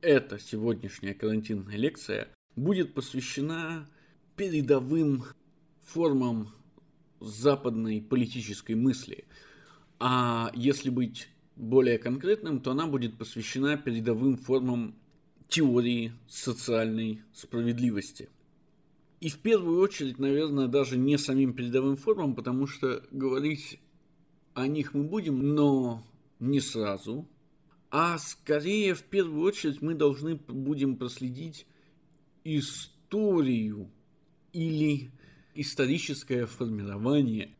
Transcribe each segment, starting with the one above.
Эта сегодняшняя карантинная лекция будет посвящена передовым формам западной политической мысли. А если быть более конкретным, то она будет посвящена передовым формам теории социальной справедливости. И в первую очередь, наверное, даже не самим передовым формам, потому что говорить о них мы будем, но не сразу, а скорее, в первую очередь, мы должны будем проследить историю или историческое формирование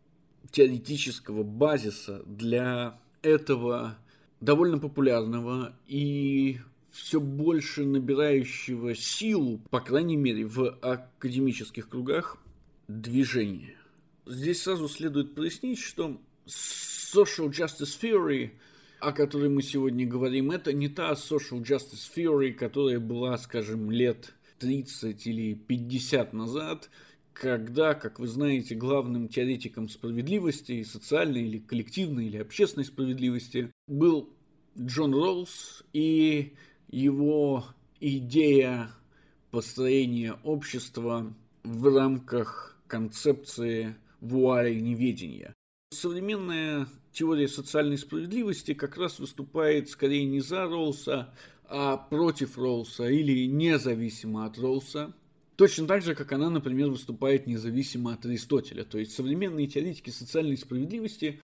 теоретического базиса для этого довольно популярного и все больше набирающего силу, по крайней мере, в академических кругах, движения. Здесь сразу следует пояснить, что social justice theory – о которой мы сегодня говорим, это не та social justice theory, которая была, скажем, лет 30 или 50 назад, когда, как вы знаете, главным теоретиком справедливости, социальной или коллективной или общественной справедливости, был Джон Роллс и его идея построения общества в рамках концепции вуали неведения. Современная теория социальной справедливости как раз выступает скорее не за Роллса, а против Роллса или независимо от Роллса. Точно так же, как она, например, выступает независимо от Аристотеля. То есть современные теоретики социальной справедливости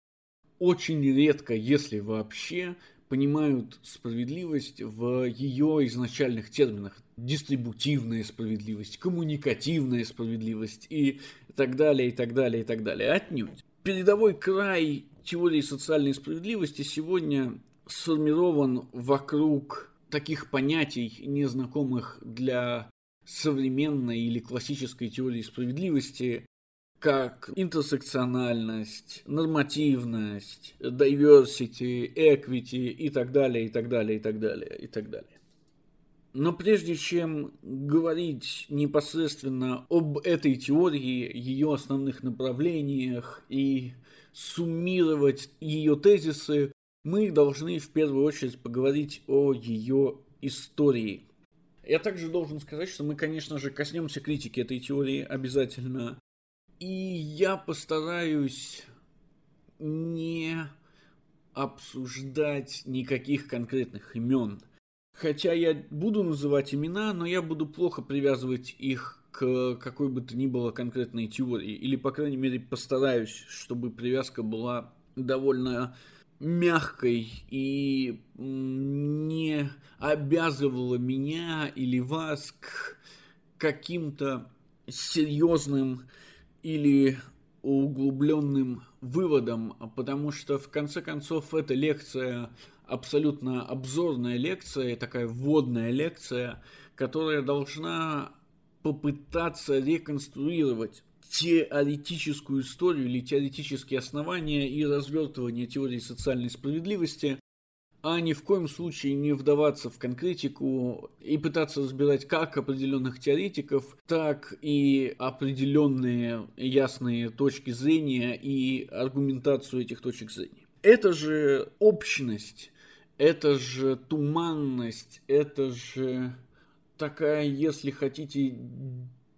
очень редко, если вообще, понимают справедливость в ее изначальных терминах. Дистрибутивная справедливость, коммуникативная справедливость и так далее, и так далее, и так далее. Отнюдь. Передовой край теории социальной справедливости сегодня сформирован вокруг таких понятий, незнакомых для современной или классической теории справедливости, как интерсекциональность, нормативность, diversity, equity и так далее, и так далее, и так далее, и так далее. Но прежде чем говорить непосредственно об этой теории, ее основных направлениях и суммировать ее тезисы, мы должны в первую очередь поговорить о ее истории. Я также должен сказать, что мы, конечно же, коснемся критики этой теории обязательно. И я постараюсь не обсуждать никаких конкретных имен. Хотя я буду называть имена, но я буду плохо привязывать их к какой бы то ни было конкретной теории. Или, по крайней мере, постараюсь, чтобы привязка была довольно мягкой и не обязывала меня или вас к каким-то серьезным или углубленным выводам, потому что в конце концов эта лекция абсолютно обзорная лекция, такая вводная лекция, которая должна попытаться реконструировать теоретическую историю или теоретические основания и развертывание теории социальной справедливости, а ни в коем случае не вдаваться в конкретику и пытаться разбирать как определенных теоретиков, так и определенные ясные точки зрения и аргументацию этих точек зрения. Это же общность, это же туманность, это же такая, если хотите,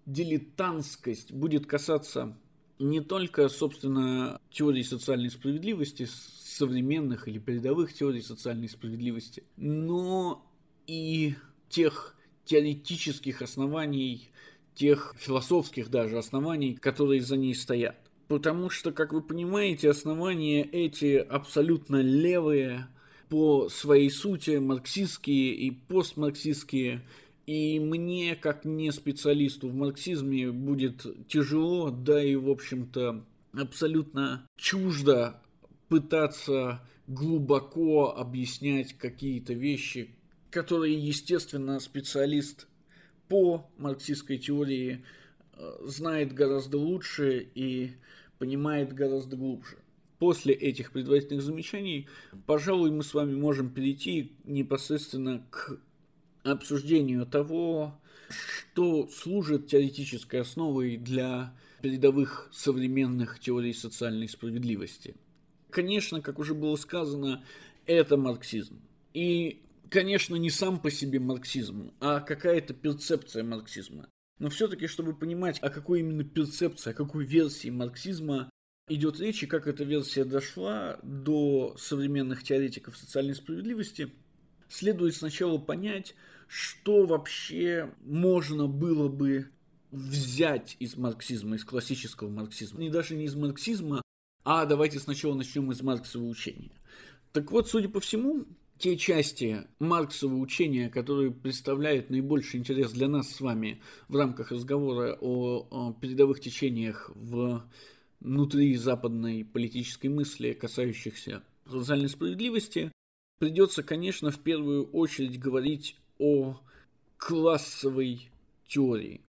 дилетантскость будет касаться не только, собственно, теории социальной справедливости, современных или передовых теорий социальной справедливости, но и тех теоретических оснований, тех философских даже оснований, которые за ней стоят. Потому что, как вы понимаете, основания эти абсолютно левые, по своей сути марксистские и постмарксистские, и мне, как не специалисту в марксизме, будет тяжело, да и, в общем-то, абсолютно чуждо пытаться глубоко объяснять какие-то вещи, которые, естественно, специалист по марксистской теории э, знает гораздо лучше и понимает гораздо глубже. После этих предварительных замечаний, пожалуй, мы с вами можем перейти непосредственно к обсуждению того, что служит теоретической основой для передовых современных теорий социальной справедливости. Конечно, как уже было сказано, это марксизм. И, конечно, не сам по себе марксизм, а какая-то перцепция марксизма. Но все-таки, чтобы понимать, о какой именно перцепции, о какой версии марксизма идет речь, и как эта версия дошла до современных теоретиков социальной справедливости, следует сначала понять, что вообще можно было бы взять из марксизма, из классического марксизма. Не даже не из марксизма, а давайте сначала начнем из марксового учения. Так вот, судя по всему, те части марксового учения, которые представляют наибольший интерес для нас с вами в рамках разговора о, о передовых течениях в внутри западной политической мысли, касающихся социальной справедливости, придется, конечно, в первую очередь говорить о классовой теории.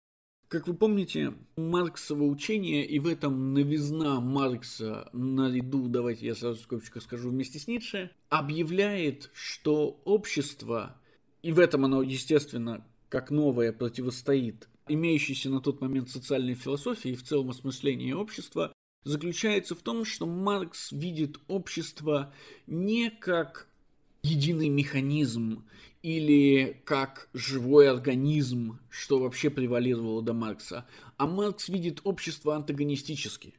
Как вы помните, Марксово учение и в этом новизна Маркса наряду, давайте я сразу скобочку скажу, вместе с Ницше, объявляет, что общество, и в этом оно, естественно, как новое противостоит имеющейся на тот момент социальной философии и в целом осмыслении общества, заключается в том, что Маркс видит общество не как единый механизм или как живой организм, что вообще превалировало до Маркса. А Маркс видит общество антагонистически.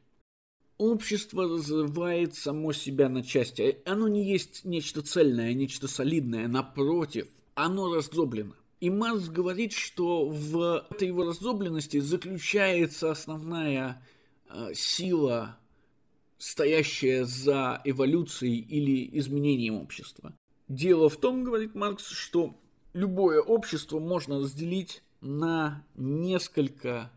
Общество разрывает само себя на части. Э, оно не есть нечто цельное, нечто солидное. Напротив, оно раздроблено. И Маркс говорит, что в этой его раздробленности заключается основная э, сила, стоящая за эволюцией или изменением общества. Дело в том, говорит Маркс, что любое общество можно разделить на несколько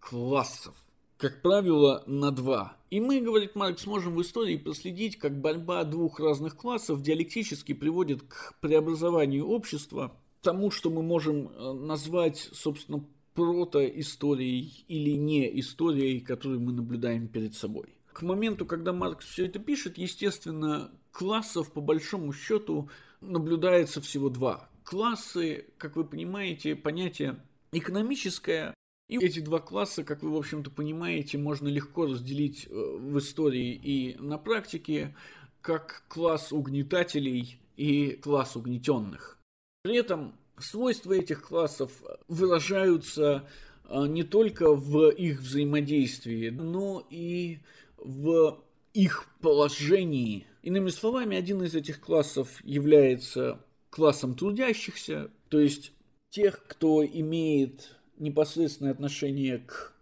классов. Как правило, на два. И мы, говорит Маркс, можем в истории проследить, как борьба двух разных классов диалектически приводит к преобразованию общества, тому, что мы можем э, назвать, собственно, протоисторией или не историей, которую мы наблюдаем перед собой к моменту, когда Маркс все это пишет, естественно, классов по большому счету наблюдается всего два. Классы, как вы понимаете, понятие экономическое, и эти два класса, как вы, в общем-то, понимаете, можно легко разделить э, в истории и на практике, как класс угнетателей и класс угнетенных. При этом свойства этих классов выражаются э, не только в их взаимодействии, но и в их положении. Иными словами, один из этих классов является классом трудящихся, то есть тех, кто имеет непосредственное отношение к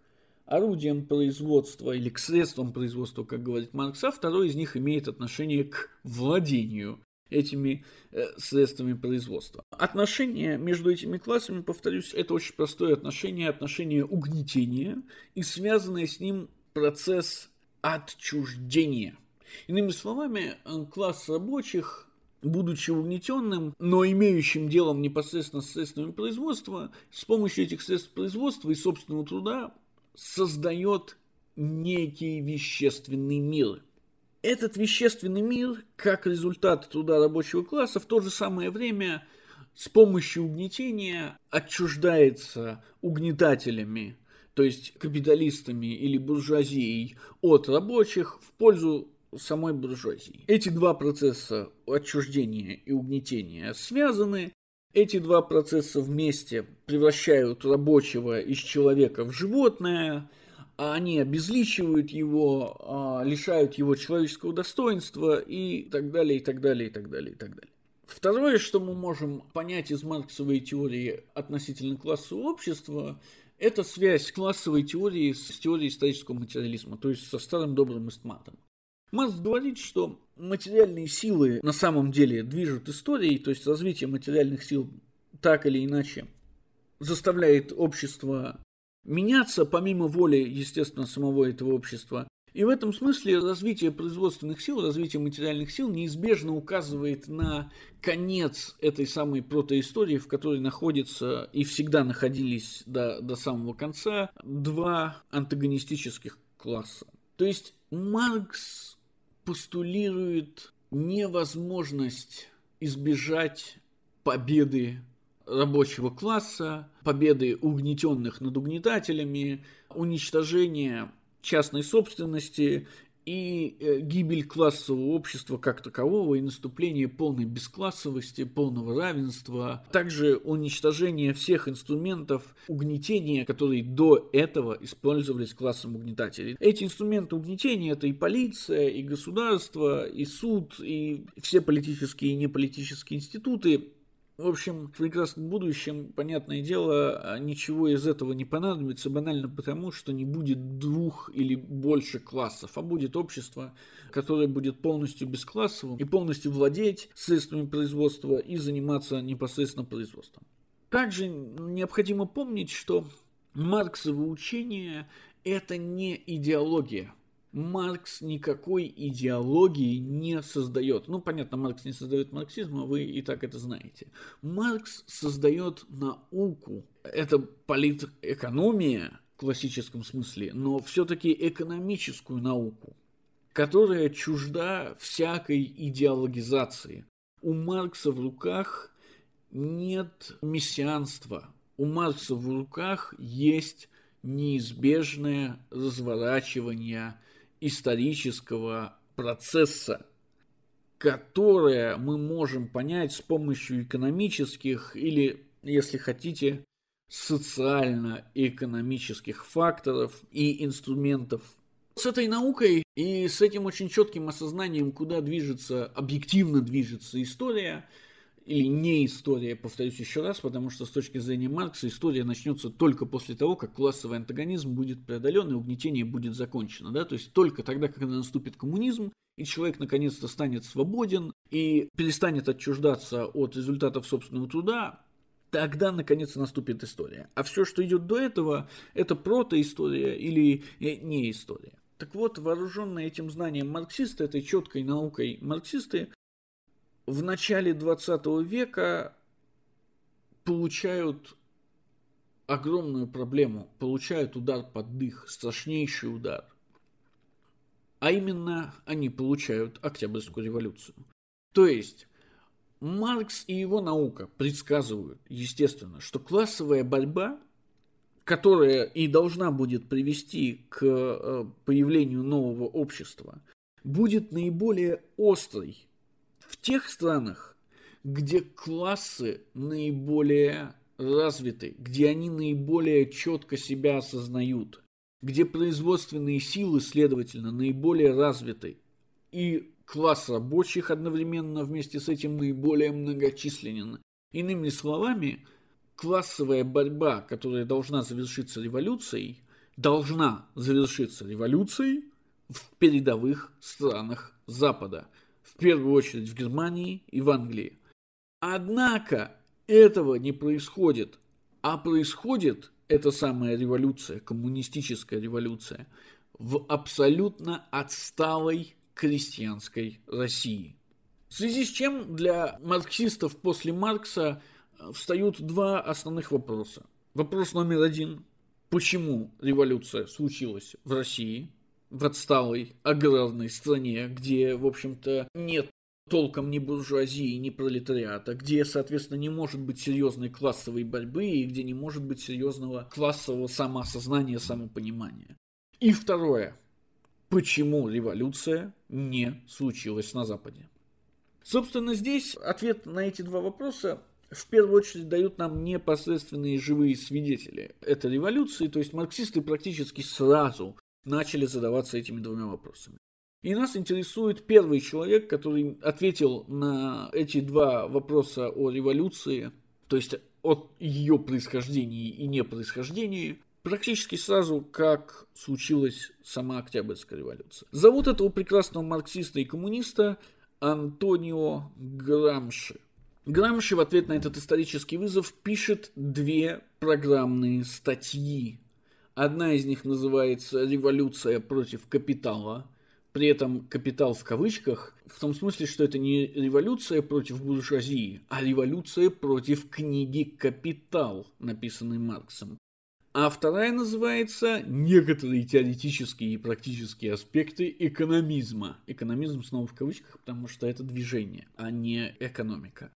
орудиям производства или к средствам производства, как говорит Маркс, а второй из них имеет отношение к владению этими э, средствами производства. Отношение между этими классами, повторюсь, это очень простое отношение, отношение угнетения и связанное с ним процесс отчуждение. Иными словами, класс рабочих, будучи угнетенным, но имеющим делом непосредственно с средствами производства, с помощью этих средств производства и собственного труда создает некий вещественный мир. Этот вещественный мир, как результат труда рабочего класса, в то же самое время с помощью угнетения отчуждается угнетателями то есть капиталистами или буржуазией, от рабочих в пользу самой буржуазии. Эти два процесса отчуждения и угнетения связаны. Эти два процесса вместе превращают рабочего из человека в животное, а они обезличивают его, а, лишают его человеческого достоинства и так далее, и так далее, и так далее, и так далее. Второе, что мы можем понять из марксовой теории относительно класса общества, это связь классовой теории с теорией исторического материализма, то есть со старым добрым эстматом. Маркс говорит, что материальные силы на самом деле движут историей, то есть развитие материальных сил так или иначе заставляет общество меняться, помимо воли, естественно, самого этого общества. И в этом смысле развитие производственных сил, развитие материальных сил неизбежно указывает на конец этой самой протоистории, в которой находятся и всегда находились до, до самого конца два антагонистических класса. То есть Маркс постулирует невозможность избежать победы рабочего класса, победы угнетенных над угнетателями, уничтожения частной собственности и э, гибель классового общества как такового, и наступление полной бесклассовости, полного равенства, а также уничтожение всех инструментов угнетения, которые до этого использовались классом угнетателей. Эти инструменты угнетения — это и полиция, и государство, и суд, и все политические и неполитические институты, в общем, в прекрасном будущем, понятное дело, а, ничего из этого не понадобится, банально потому, что не будет двух или больше классов, а будет общество, которое будет полностью бесклассовым и полностью владеть средствами производства и заниматься непосредственно производством. Также необходимо помнить, что Марксово учение – это не идеология. Маркс никакой идеологии не создает. Ну, понятно, Маркс не создает марксизма, вы и так это знаете. Маркс создает науку. Это политэкономия в классическом смысле, но все-таки экономическую науку, которая чужда всякой идеологизации. У Маркса в руках нет мессианства. У Маркса в руках есть неизбежное разворачивание исторического процесса, которое мы можем понять с помощью экономических или, если хотите, социально-экономических факторов и инструментов. С этой наукой и с этим очень четким осознанием, куда движется, объективно движется история – или не история, повторюсь еще раз, потому что с точки зрения Маркса история начнется только после того, как классовый антагонизм будет преодолен и угнетение будет закончено. Да? То есть только тогда, когда наступит коммунизм, и человек наконец-то станет свободен и перестанет отчуждаться от результатов собственного труда, тогда наконец наступит история. А все, что идет до этого, это протоистория или э, не история. Так вот, вооруженные этим знанием марксисты, этой четкой наукой марксисты, в начале 20 века получают огромную проблему, получают удар под дых, страшнейший удар. А именно они получают Октябрьскую революцию. То есть Маркс и его наука предсказывают, естественно, что классовая борьба, которая и должна будет привести к э, появлению нового общества, будет наиболее острой тех странах, где классы наиболее развиты, где они наиболее четко себя осознают, где производственные силы, следовательно, наиболее развиты, и класс рабочих одновременно вместе с этим наиболее многочисленен. Иными словами, классовая борьба, которая должна завершиться революцией, должна завершиться революцией в передовых странах Запада – в первую очередь в Германии и в Англии. Однако этого не происходит, а происходит эта самая революция, коммунистическая революция, в абсолютно отсталой крестьянской России. В связи с чем для марксистов после Маркса э, встают два основных вопроса. Вопрос номер один. Почему революция случилась в России? в отсталой аграрной стране, где, в общем-то, нет толком ни буржуазии, ни пролетариата, где, соответственно, не может быть серьезной классовой борьбы и где не может быть серьезного классового самоосознания, самопонимания. И второе. Почему революция не случилась на Западе? Собственно, здесь ответ на эти два вопроса в первую очередь дают нам непосредственные живые свидетели этой революции, то есть марксисты практически сразу начали задаваться этими двумя вопросами. И нас интересует первый человек, который ответил на эти два вопроса о революции, то есть о ее происхождении и непроисхождении, практически сразу, как случилась сама Октябрьская революция. Зовут этого прекрасного марксиста и коммуниста Антонио Грамши. Грамши в ответ на этот исторический вызов пишет две программные статьи Одна из них называется «Революция против капитала», при этом «капитал» в кавычках, в том смысле, что это не революция против буржуазии, а революция против книги «Капитал», написанной Марксом. А вторая называется «Некоторые теоретические и практические аспекты экономизма». Экономизм снова в кавычках, потому что это движение, а не экономика.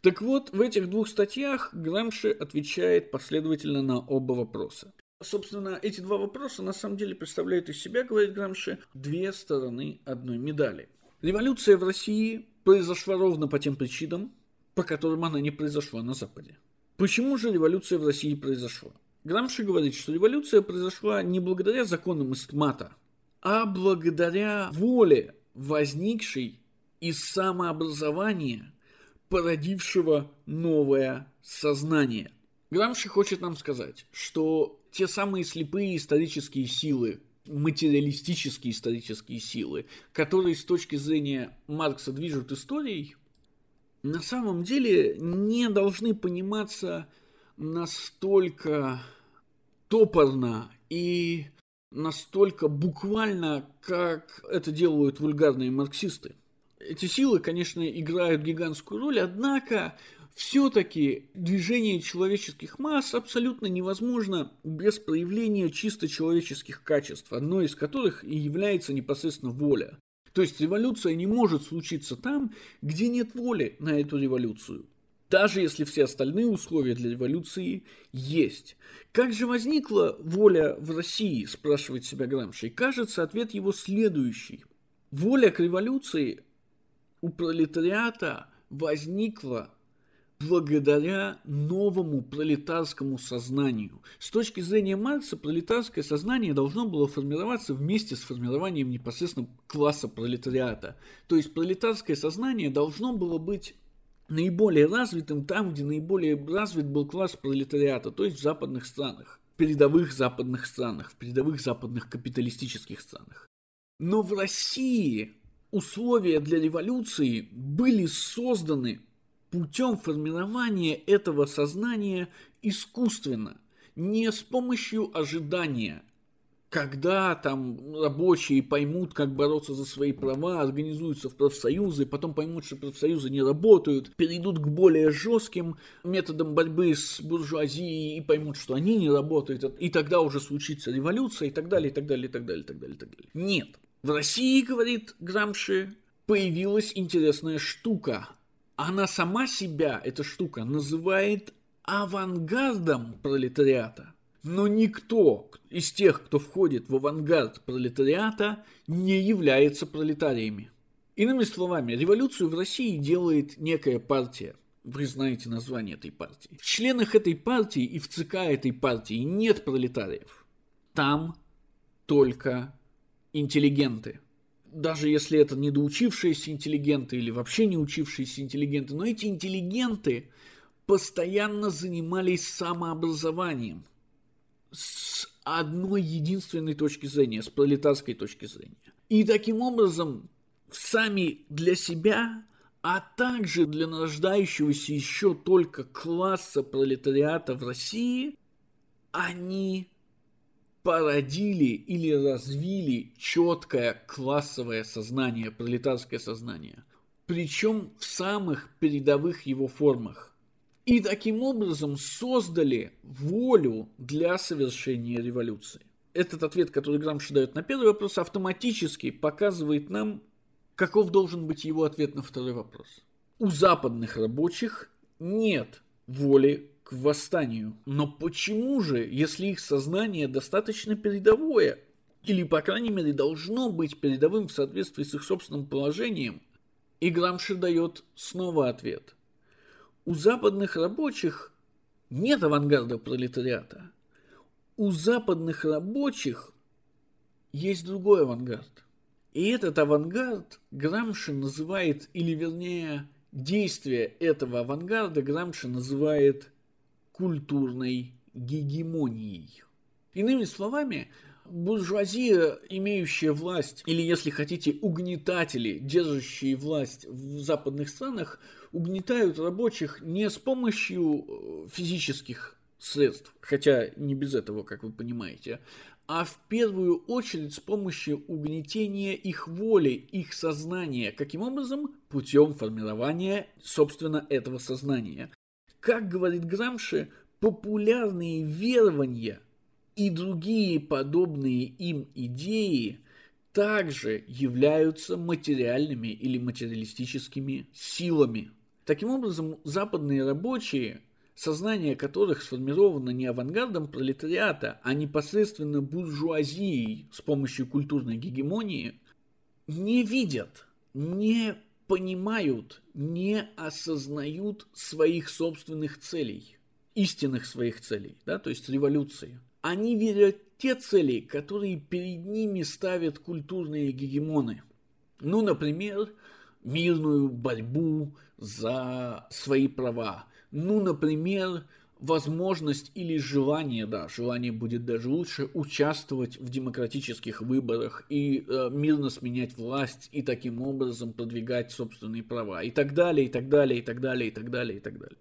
Так вот, в этих двух статьях Грамши отвечает последовательно на оба вопроса. Собственно, эти два вопроса на самом деле представляют из себя, говорит Грамши, две стороны одной медали. Революция в России произошла ровно по тем причинам, по которым она не произошла на Западе. Почему же революция в России произошла? Грамши говорит, что революция произошла не благодаря законам истмата, а благодаря воле, возникшей из самообразования, породившего новое сознание. Грамши хочет нам сказать, что те самые слепые исторические силы, материалистические исторические силы, которые с точки зрения Маркса движут историей, на самом деле не должны пониматься настолько топорно и настолько буквально, как это делают вульгарные марксисты. Эти силы, конечно, играют гигантскую роль, однако все-таки движение человеческих масс абсолютно невозможно без проявления чисто человеческих качеств, одно из которых и является непосредственно воля. То есть революция не может случиться там, где нет воли на эту революцию. Даже если все остальные условия для революции есть. Как же возникла воля в России, спрашивает себя Грамши. И кажется, ответ его следующий. Воля к революции у пролетариата возникла благодаря новому пролетарскому сознанию. С точки зрения Маркса, пролетарское сознание должно было формироваться вместе с формированием непосредственно класса пролетариата. То есть пролетарское сознание должно было быть наиболее развитым там, где наиболее развит был класс пролетариата, то есть в западных странах, в передовых западных странах, в передовых западных капиталистических странах. Но в России условия для революции были созданы путем формирования этого сознания искусственно, не с помощью ожидания. Когда там рабочие поймут, как бороться за свои права, организуются в профсоюзы, потом поймут, что профсоюзы не работают, перейдут к более жестким методам борьбы с буржуазией и поймут, что они не работают, и тогда уже случится революция и так далее, и так далее, и так далее, и так далее. И так далее. Нет. В России, говорит Грамши, появилась интересная штука она сама себя, эта штука, называет авангардом пролетариата. Но никто из тех, кто входит в авангард пролетариата, не является пролетариями. Иными словами, революцию в России делает некая партия. Вы знаете название этой партии. В членах этой партии и в ЦК этой партии нет пролетариев. Там только интеллигенты – даже если это недоучившиеся интеллигенты или вообще не учившиеся интеллигенты, но эти интеллигенты постоянно занимались самообразованием с одной единственной точки зрения, с пролетарской точки зрения. И таким образом сами для себя, а также для рождающегося еще только класса пролетариата в России, они породили или развили четкое классовое сознание, пролетарское сознание, причем в самых передовых его формах. И таким образом создали волю для совершения революции. Этот ответ, который Грамши дает на первый вопрос, автоматически показывает нам, каков должен быть его ответ на второй вопрос. У западных рабочих нет воли к восстанию. Но почему же, если их сознание достаточно передовое, или, по крайней мере, должно быть передовым в соответствии с их собственным положением, и Грамши дает снова ответ. У западных рабочих нет авангарда пролетариата. У западных рабочих есть другой авангард. И этот авангард Грамши называет, или вернее, действие этого авангарда Грамши называет культурной гегемонией. Иными словами, буржуазия, имеющая власть, или, если хотите, угнетатели, держащие власть в западных странах, угнетают рабочих не с помощью э, физических средств, хотя не без этого, как вы понимаете, а в первую очередь с помощью угнетения их воли, их сознания. Каким образом? Путем формирования, собственно, этого сознания. Как говорит Грамши, популярные верования и другие подобные им идеи также являются материальными или материалистическими силами. Таким образом, западные рабочие, сознание которых сформировано не авангардом пролетариата, а непосредственно буржуазией с помощью культурной гегемонии, не видят, не понимают, не осознают своих собственных целей, истинных своих целей, да, то есть революции. Они верят те цели, которые перед ними ставят культурные гегемоны. Ну, например, мирную борьбу за свои права. Ну, например, возможность или желание, да, желание будет даже лучше, участвовать в демократических выборах и э, мирно сменять власть и таким образом продвигать собственные права и так далее, и так далее, и так далее, и так далее, и так далее.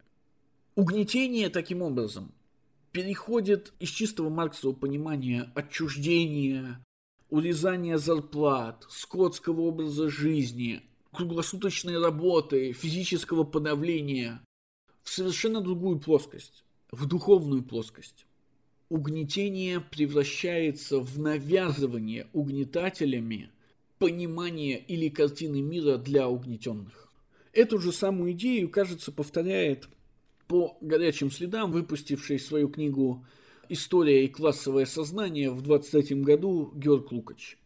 Угнетение таким образом переходит из чистого марксового понимания отчуждения, урезания зарплат, скотского образа жизни, круглосуточной работы, физического подавления в совершенно другую плоскость в духовную плоскость. Угнетение превращается в навязывание угнетателями понимания или картины мира для угнетенных. Эту же самую идею, кажется, повторяет по горячим следам, выпустивший свою книгу «История и классовое сознание» в 23 году Георг Лукач.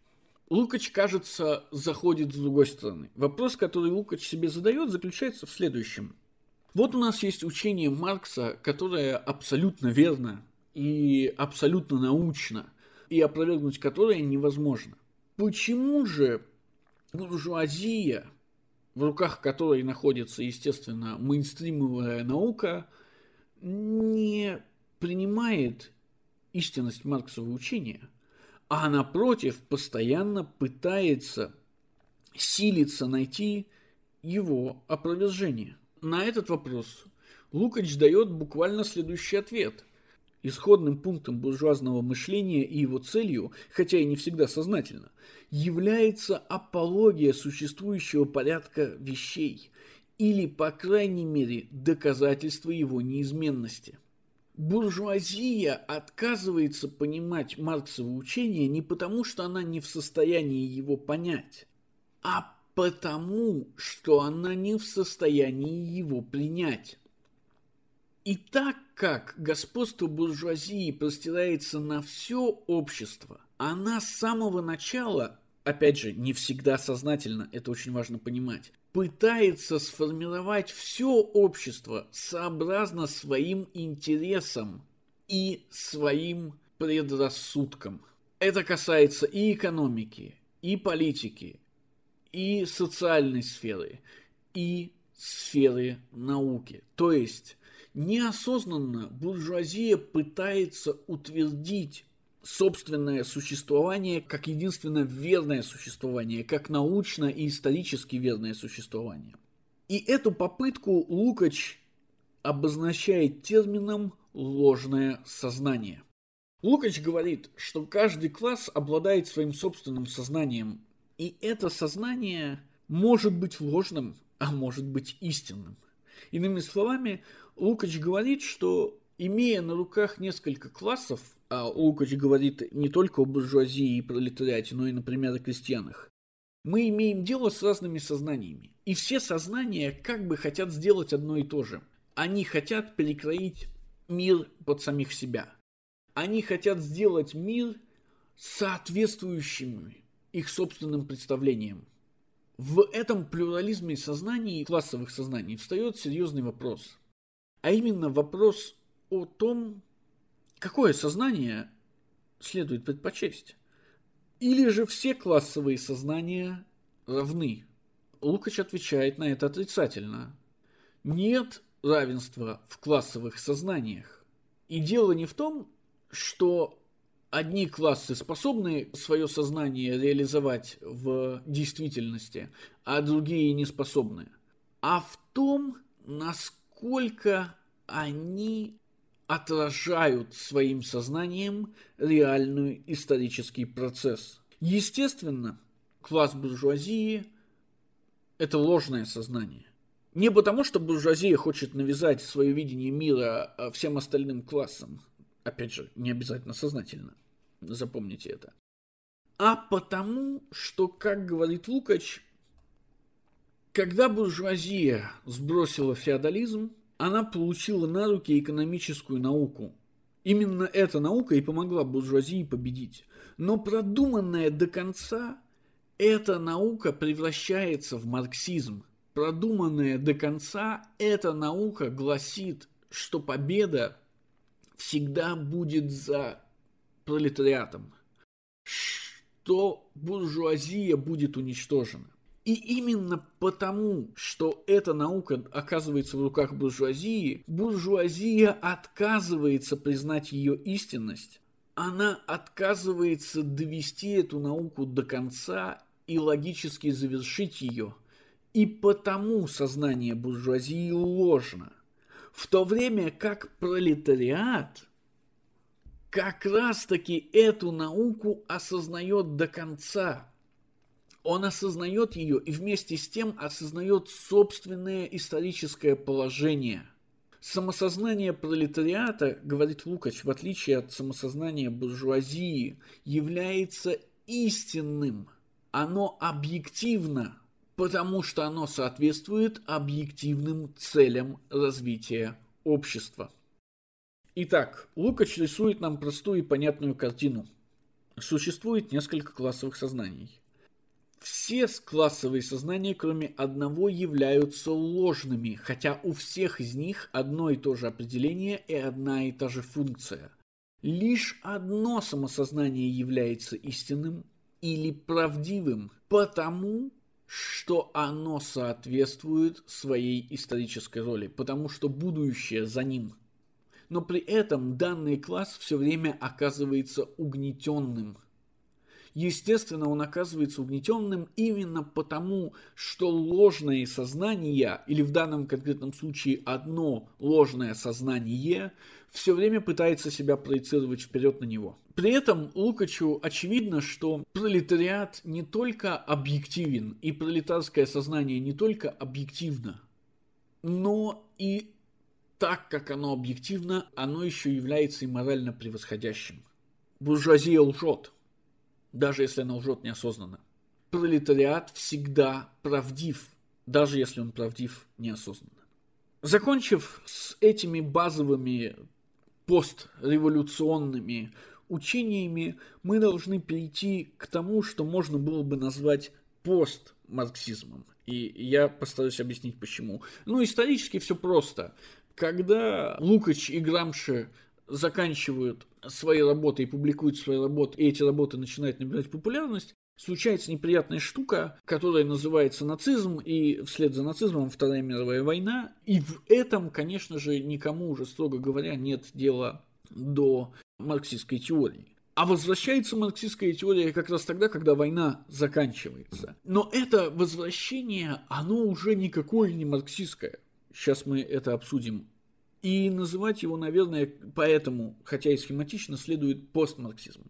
Лукач, кажется, заходит с другой стороны. Вопрос, который Лукач себе задает, заключается в следующем. Вот у нас есть учение Маркса, которое абсолютно верно и абсолютно научно, и опровергнуть которое невозможно. Почему же буржуазия, в руках которой находится, естественно, мейнстримовая наука, не принимает истинность Марксового учения, а напротив постоянно пытается силиться найти его опровержение. На этот вопрос Лукач дает буквально следующий ответ. Исходным пунктом буржуазного мышления и его целью, хотя и не всегда сознательно, является апология существующего порядка вещей или, по крайней мере, доказательство его неизменности. Буржуазия отказывается понимать Марксово учение не потому, что она не в состоянии его понять, а потому что она не в состоянии его принять. И так как господство буржуазии простирается на все общество, она с самого начала, опять же, не всегда сознательно, это очень важно понимать, пытается сформировать все общество сообразно своим интересам и своим предрассудкам. Это касается и экономики, и политики, и социальной сферы, и сферы науки. То есть неосознанно буржуазия пытается утвердить собственное существование как единственное верное существование, как научно и исторически верное существование. И эту попытку Лукач обозначает термином «ложное сознание». Лукач говорит, что каждый класс обладает своим собственным сознанием, и это сознание может быть ложным, а может быть истинным. Иными словами, Лукач говорит, что имея на руках несколько классов, а Лукач говорит не только о буржуазии и пролетариате, но и, например, о крестьянах, мы имеем дело с разными сознаниями. И все сознания как бы хотят сделать одно и то же. Они хотят перекроить мир под самих себя. Они хотят сделать мир соответствующими их собственным представлениям. В этом плюрализме сознаний, классовых сознаний, встает серьезный вопрос. А именно вопрос о том, какое сознание следует предпочесть. Или же все классовые сознания равны? Лукач отвечает на это отрицательно. Нет равенства в классовых сознаниях. И дело не в том, что Одни классы способны свое сознание реализовать в действительности, а другие не способны. А в том, насколько они отражают своим сознанием реальный исторический процесс. Естественно, класс буржуазии – это ложное сознание. Не потому, что буржуазия хочет навязать свое видение мира а всем остальным классам – опять же, не обязательно сознательно, запомните это, а потому, что, как говорит Лукач, когда буржуазия сбросила феодализм, она получила на руки экономическую науку. Именно эта наука и помогла буржуазии победить. Но продуманная до конца, эта наука превращается в марксизм. Продуманная до конца, эта наука гласит, что победа всегда будет за пролетариатом, что буржуазия будет уничтожена. И именно потому, что эта наука оказывается в руках буржуазии, буржуазия отказывается признать ее истинность, она отказывается довести эту науку до конца и логически завершить ее. И потому сознание буржуазии ложно – в то время как пролетариат как раз-таки эту науку осознает до конца. Он осознает ее и вместе с тем осознает собственное историческое положение. Самосознание пролетариата, говорит Лукач, в отличие от самосознания буржуазии, является истинным. Оно объективно – потому что оно соответствует объективным целям развития общества. Итак, Лукач рисует нам простую и понятную картину. Существует несколько классовых сознаний. Все классовые сознания, кроме одного, являются ложными, хотя у всех из них одно и то же определение и одна и та же функция. Лишь одно самосознание является истинным или правдивым, потому что оно соответствует своей исторической роли, потому что будущее за ним. Но при этом данный класс все время оказывается угнетенным. Естественно, он оказывается угнетенным именно потому, что ложное сознание или в данном конкретном случае одно ложное сознание, все время пытается себя проецировать вперед на него. При этом Лукачу очевидно, что пролетариат не только объективен, и пролетарское сознание не только объективно, но и так как оно объективно, оно еще является и морально превосходящим. Буржуазия лжет, даже если она лжет неосознанно. Пролетариат всегда правдив, даже если он правдив неосознанно. Закончив с этими базовыми постреволюционными учениями мы должны перейти к тому, что можно было бы назвать постмарксизмом. И я постараюсь объяснить почему. Ну, исторически все просто. Когда Лукач и Грамши заканчивают свои работы и публикуют свои работы, и эти работы начинают набирать популярность, случается неприятная штука, которая называется нацизм, и вслед за нацизмом Вторая мировая война. И в этом, конечно же, никому уже, строго говоря, нет дела до марксистской теории. А возвращается марксистская теория как раз тогда, когда война заканчивается. Но это возвращение, оно уже никакое не марксистское. Сейчас мы это обсудим. И называть его, наверное, поэтому, хотя и схематично, следует постмарксизм.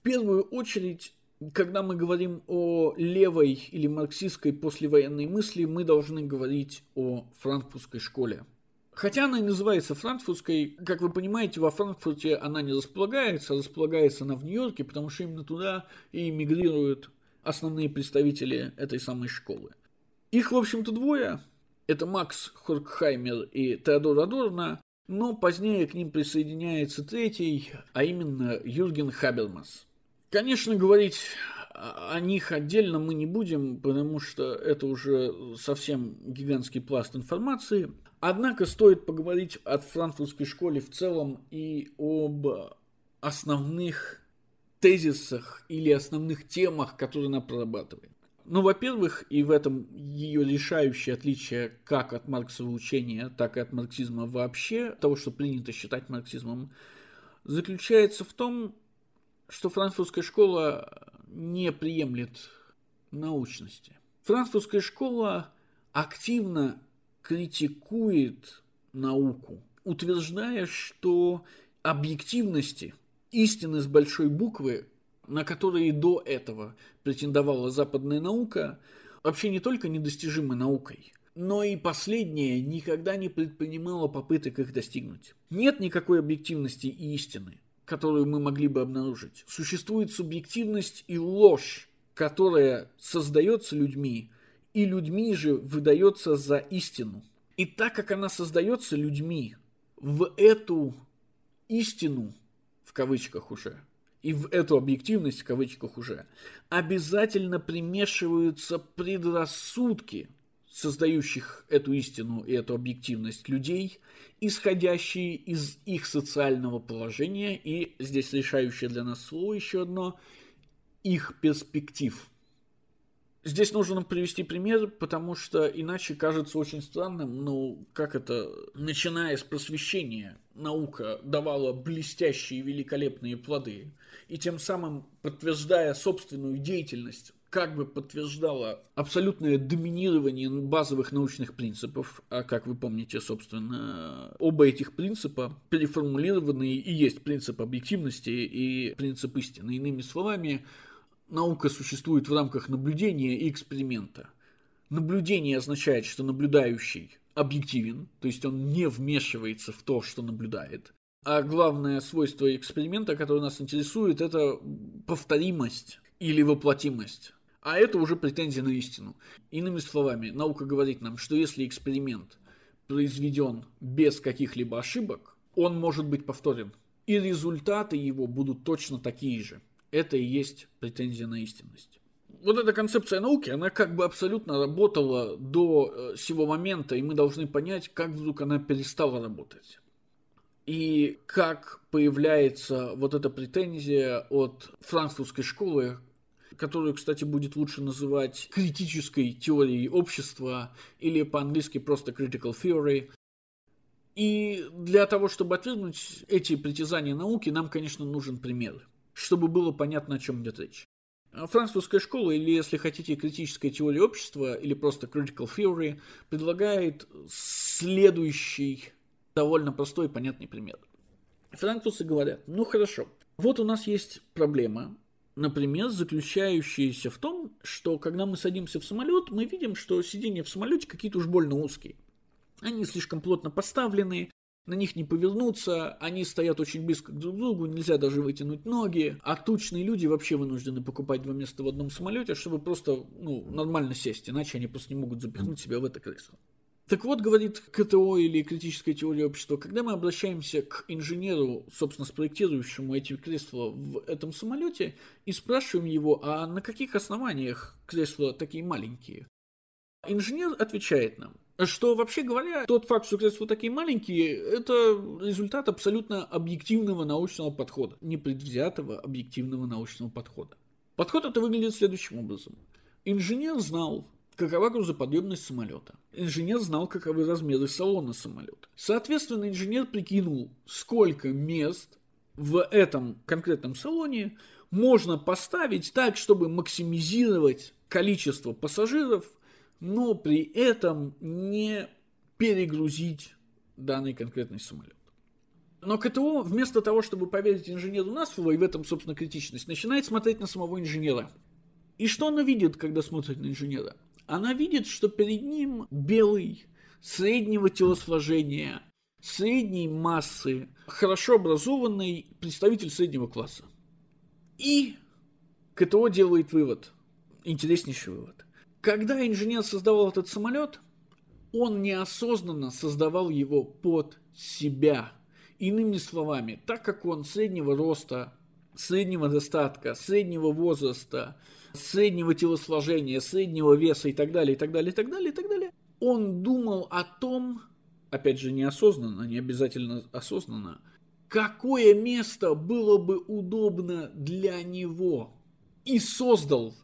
В первую очередь когда мы говорим о левой или марксистской послевоенной мысли, мы должны говорить о франкфуртской школе. Хотя она и называется франкфуртской, как вы понимаете, во Франкфурте она не располагается, а располагается она в Нью-Йорке, потому что именно туда и мигрируют основные представители этой самой школы. Их, в общем-то, двое. Это Макс Хоркхаймер и Теодор Адорна, но позднее к ним присоединяется третий, а именно Юрген Хабермас. Конечно, говорить о них отдельно мы не будем, потому что это уже совсем гигантский пласт информации. Однако стоит поговорить о франкфуртской школе в целом и об основных тезисах или основных темах, которые она прорабатывает. Ну, во-первых, и в этом ее решающее отличие как от марксового учения, так и от марксизма вообще, того, что принято считать марксизмом, заключается в том, что французская школа не приемлет научности. Французская школа активно критикует науку, утверждая, что объективности, истины с большой буквы, на которые до этого претендовала западная наука, вообще не только недостижимы наукой, но и последняя никогда не предпринимала попыток их достигнуть. Нет никакой объективности и истины которую мы могли бы обнаружить. Существует субъективность и ложь, которая создается людьми, и людьми же выдается за истину. И так как она создается людьми, в эту истину, в кавычках уже, и в эту объективность, в кавычках уже, обязательно примешиваются предрассудки – создающих эту истину и эту объективность людей, исходящие из их социального положения и, здесь решающее для нас слово еще одно, их перспектив. Здесь нужно привести пример, потому что иначе кажется очень странным, ну, как это, начиная с просвещения, наука давала блестящие великолепные плоды, и тем самым подтверждая собственную деятельность как бы подтверждала абсолютное доминирование базовых научных принципов, а как вы помните, собственно, оба этих принципа переформулированы и есть принцип объективности и принцип истины. Иными словами, наука существует в рамках наблюдения и эксперимента. Наблюдение означает, что наблюдающий объективен, то есть он не вмешивается в то, что наблюдает. А главное свойство эксперимента, которое нас интересует, это повторимость или воплотимость. А это уже претензия на истину. Иными словами, наука говорит нам, что если эксперимент произведен без каких-либо ошибок, он может быть повторен. И результаты его будут точно такие же. Это и есть претензия на истинность. Вот эта концепция науки, она как бы абсолютно работала до э, сего момента, и мы должны понять, как вдруг она перестала работать. И как появляется вот эта претензия от французской школы которую, кстати, будет лучше называть критической теорией общества или по-английски просто critical theory. И для того, чтобы отвергнуть эти притязания науки, нам, конечно, нужен пример, чтобы было понятно, о чем идет речь. Франкфуртская школа, или, если хотите, критическая теория общества, или просто critical theory, предлагает следующий довольно простой и понятный пример. Французы говорят, ну хорошо, вот у нас есть проблема, например, заключающаяся в том, что когда мы садимся в самолет, мы видим, что сиденья в самолете какие-то уж больно узкие. Они слишком плотно поставлены, на них не повернуться, они стоят очень близко друг к другу, нельзя даже вытянуть ноги, а тучные люди вообще вынуждены покупать два места в одном самолете, чтобы просто ну, нормально сесть, иначе они просто не могут запихнуть себя в это кресло. Так вот, говорит КТО или критическая теория общества, когда мы обращаемся к инженеру, собственно, спроектирующему эти кресла в этом самолете, и спрашиваем его, а на каких основаниях кресла такие маленькие, инженер отвечает нам, что вообще говоря, тот факт, что кресла такие маленькие, это результат абсолютно объективного научного подхода, непредвзятого объективного научного подхода. Подход это выглядит следующим образом. Инженер знал, Какова грузоподъемность самолета? Инженер знал, каковы размеры салона самолета. Соответственно, инженер прикинул, сколько мест в этом конкретном салоне можно поставить так, чтобы максимизировать количество пассажиров, но при этом не перегрузить данный конкретный самолет. Но КТО, вместо того, чтобы поверить инженеру Насфова, и в этом, собственно, критичность, начинает смотреть на самого инженера. И что он видит, когда смотрит на инженера? Она видит, что перед ним белый, среднего телосложения, средней массы, хорошо образованный представитель среднего класса. И КТО делает вывод, интереснейший вывод. Когда инженер создавал этот самолет, он неосознанно создавал его под себя. Иными словами, так как он среднего роста, среднего достатка, среднего возраста, среднего телосложения, среднего веса и так далее, и так далее, и так далее, и так далее. Он думал о том, опять же, неосознанно, не обязательно осознанно, какое место было бы удобно для него. И создал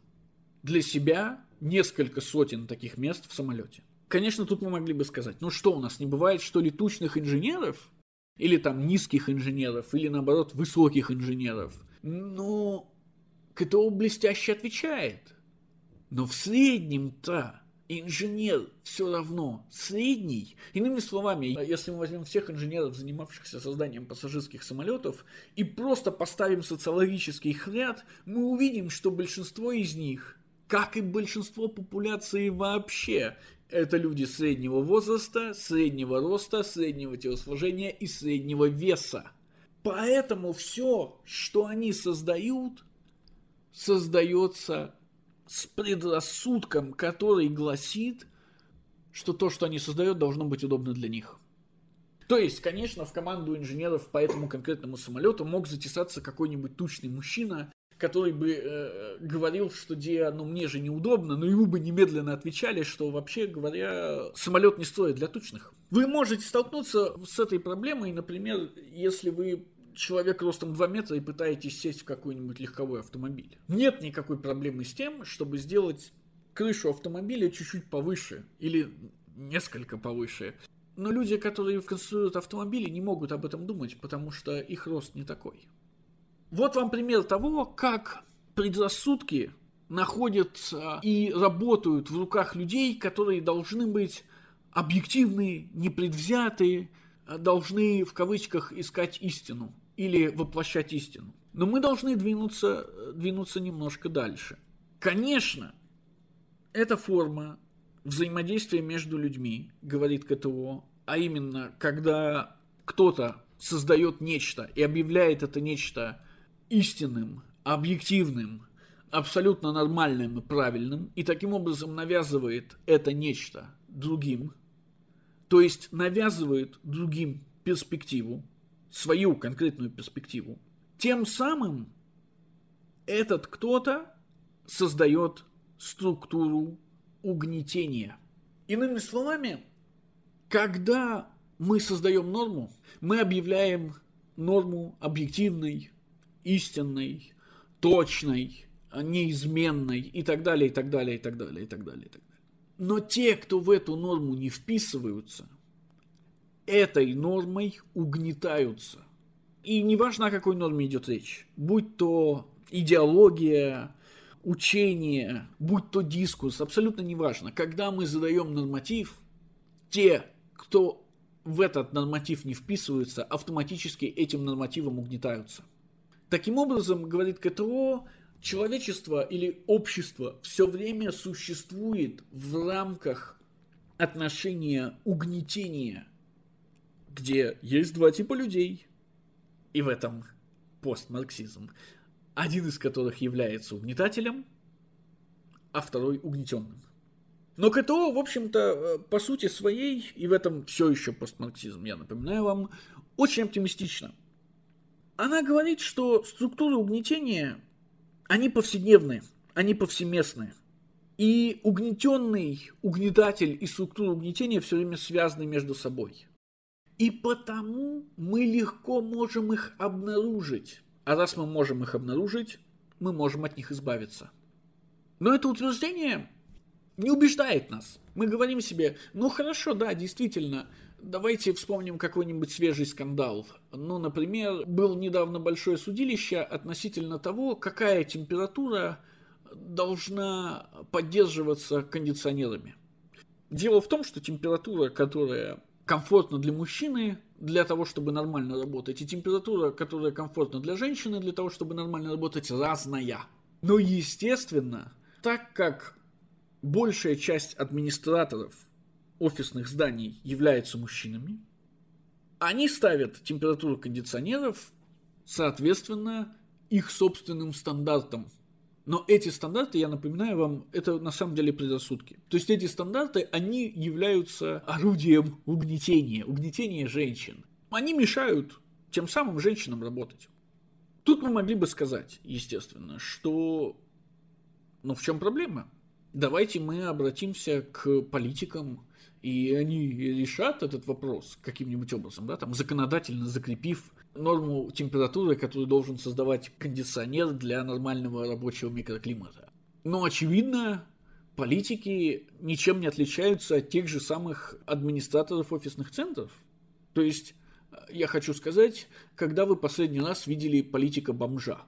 для себя несколько сотен таких мест в самолете. Конечно, тут мы могли бы сказать, ну что у нас не бывает, что ли, инженеров, или там низких инженеров, или наоборот высоких инженеров. Но КТО блестяще отвечает. Но в среднем-то инженер все равно средний. Иными словами, если мы возьмем всех инженеров, занимавшихся созданием пассажирских самолетов, и просто поставим социологический их ряд, мы увидим, что большинство из них, как и большинство популяции вообще, это люди среднего возраста, среднего роста, среднего телосложения и среднего веса. Поэтому все, что они создают, создается с предрассудком, который гласит, что то, что они создают, должно быть удобно для них. То есть, конечно, в команду инженеров по этому конкретному самолету мог затесаться какой-нибудь тучный мужчина, который бы э, говорил, что Диа, ну мне же неудобно, но ему бы немедленно отвечали, что вообще говоря, самолет не стоит для тучных. Вы можете столкнуться с этой проблемой, например, если вы человек ростом 2 метра и пытаетесь сесть в какой-нибудь легковой автомобиль. Нет никакой проблемы с тем, чтобы сделать крышу автомобиля чуть-чуть повыше или несколько повыше. Но люди, которые конструируют автомобили, не могут об этом думать, потому что их рост не такой. Вот вам пример того, как предрассудки находятся а, и работают в руках людей, которые должны быть объективные, непредвзятые, а, должны в кавычках искать истину или воплощать истину. Но мы должны двинуться, двинуться немножко дальше. Конечно, эта форма взаимодействия между людьми, говорит КТО, а именно, когда кто-то создает нечто и объявляет это нечто истинным, объективным, абсолютно нормальным и правильным, и таким образом навязывает это нечто другим, то есть навязывает другим перспективу, свою конкретную перспективу, тем самым этот кто-то создает структуру угнетения. Иными словами, когда мы создаем норму, мы объявляем норму объективной, истинной, точной, а неизменной и так далее, и так далее, и так далее, и так далее, и так далее. Но те, кто в эту норму не вписываются – этой нормой угнетаются. И неважно, о какой норме идет речь. Будь то идеология, учение, будь то дискурс, абсолютно неважно. Когда мы задаем норматив, те, кто в этот норматив не вписываются, автоматически этим нормативом угнетаются. Таким образом, говорит КТО, человечество или общество все время существует в рамках отношения угнетения где есть два типа людей. И в этом постмарксизм. Один из которых является угнетателем, а второй угнетенным. Но КТО, в общем-то, э, по сути своей, и в этом все еще постмарксизм, я напоминаю вам, очень оптимистично. Она говорит, что структуры угнетения, они повседневные, они повсеместные. И угнетенный, угнетатель и структура угнетения все время связаны между собой. И потому мы легко можем их обнаружить. А раз мы можем их обнаружить, мы можем от них избавиться. Но это утверждение не убеждает нас. Мы говорим себе, ну хорошо, да, действительно, давайте вспомним какой-нибудь свежий скандал. Ну, например, был недавно большое судилище относительно того, какая температура должна поддерживаться кондиционерами. Дело в том, что температура, которая комфортно для мужчины, для того, чтобы нормально работать, и температура, которая комфортна для женщины, для того, чтобы нормально работать, разная. Но, естественно, так как большая часть администраторов офисных зданий являются мужчинами, они ставят температуру кондиционеров, соответственно, их собственным стандартам но эти стандарты, я напоминаю вам, это на самом деле предрассудки. То есть эти стандарты, они являются орудием угнетения, угнетения женщин. Они мешают тем самым женщинам работать. Тут мы могли бы сказать, естественно, что... Ну в чем проблема? Давайте мы обратимся к политикам, и они решат этот вопрос каким-нибудь образом, да, там, законодательно закрепив норму температуры, которую должен создавать кондиционер для нормального рабочего микроклимата. Но, очевидно, политики ничем не отличаются от тех же самых администраторов офисных центров. То есть, э, я хочу сказать, когда вы последний раз видели политика-бомжа?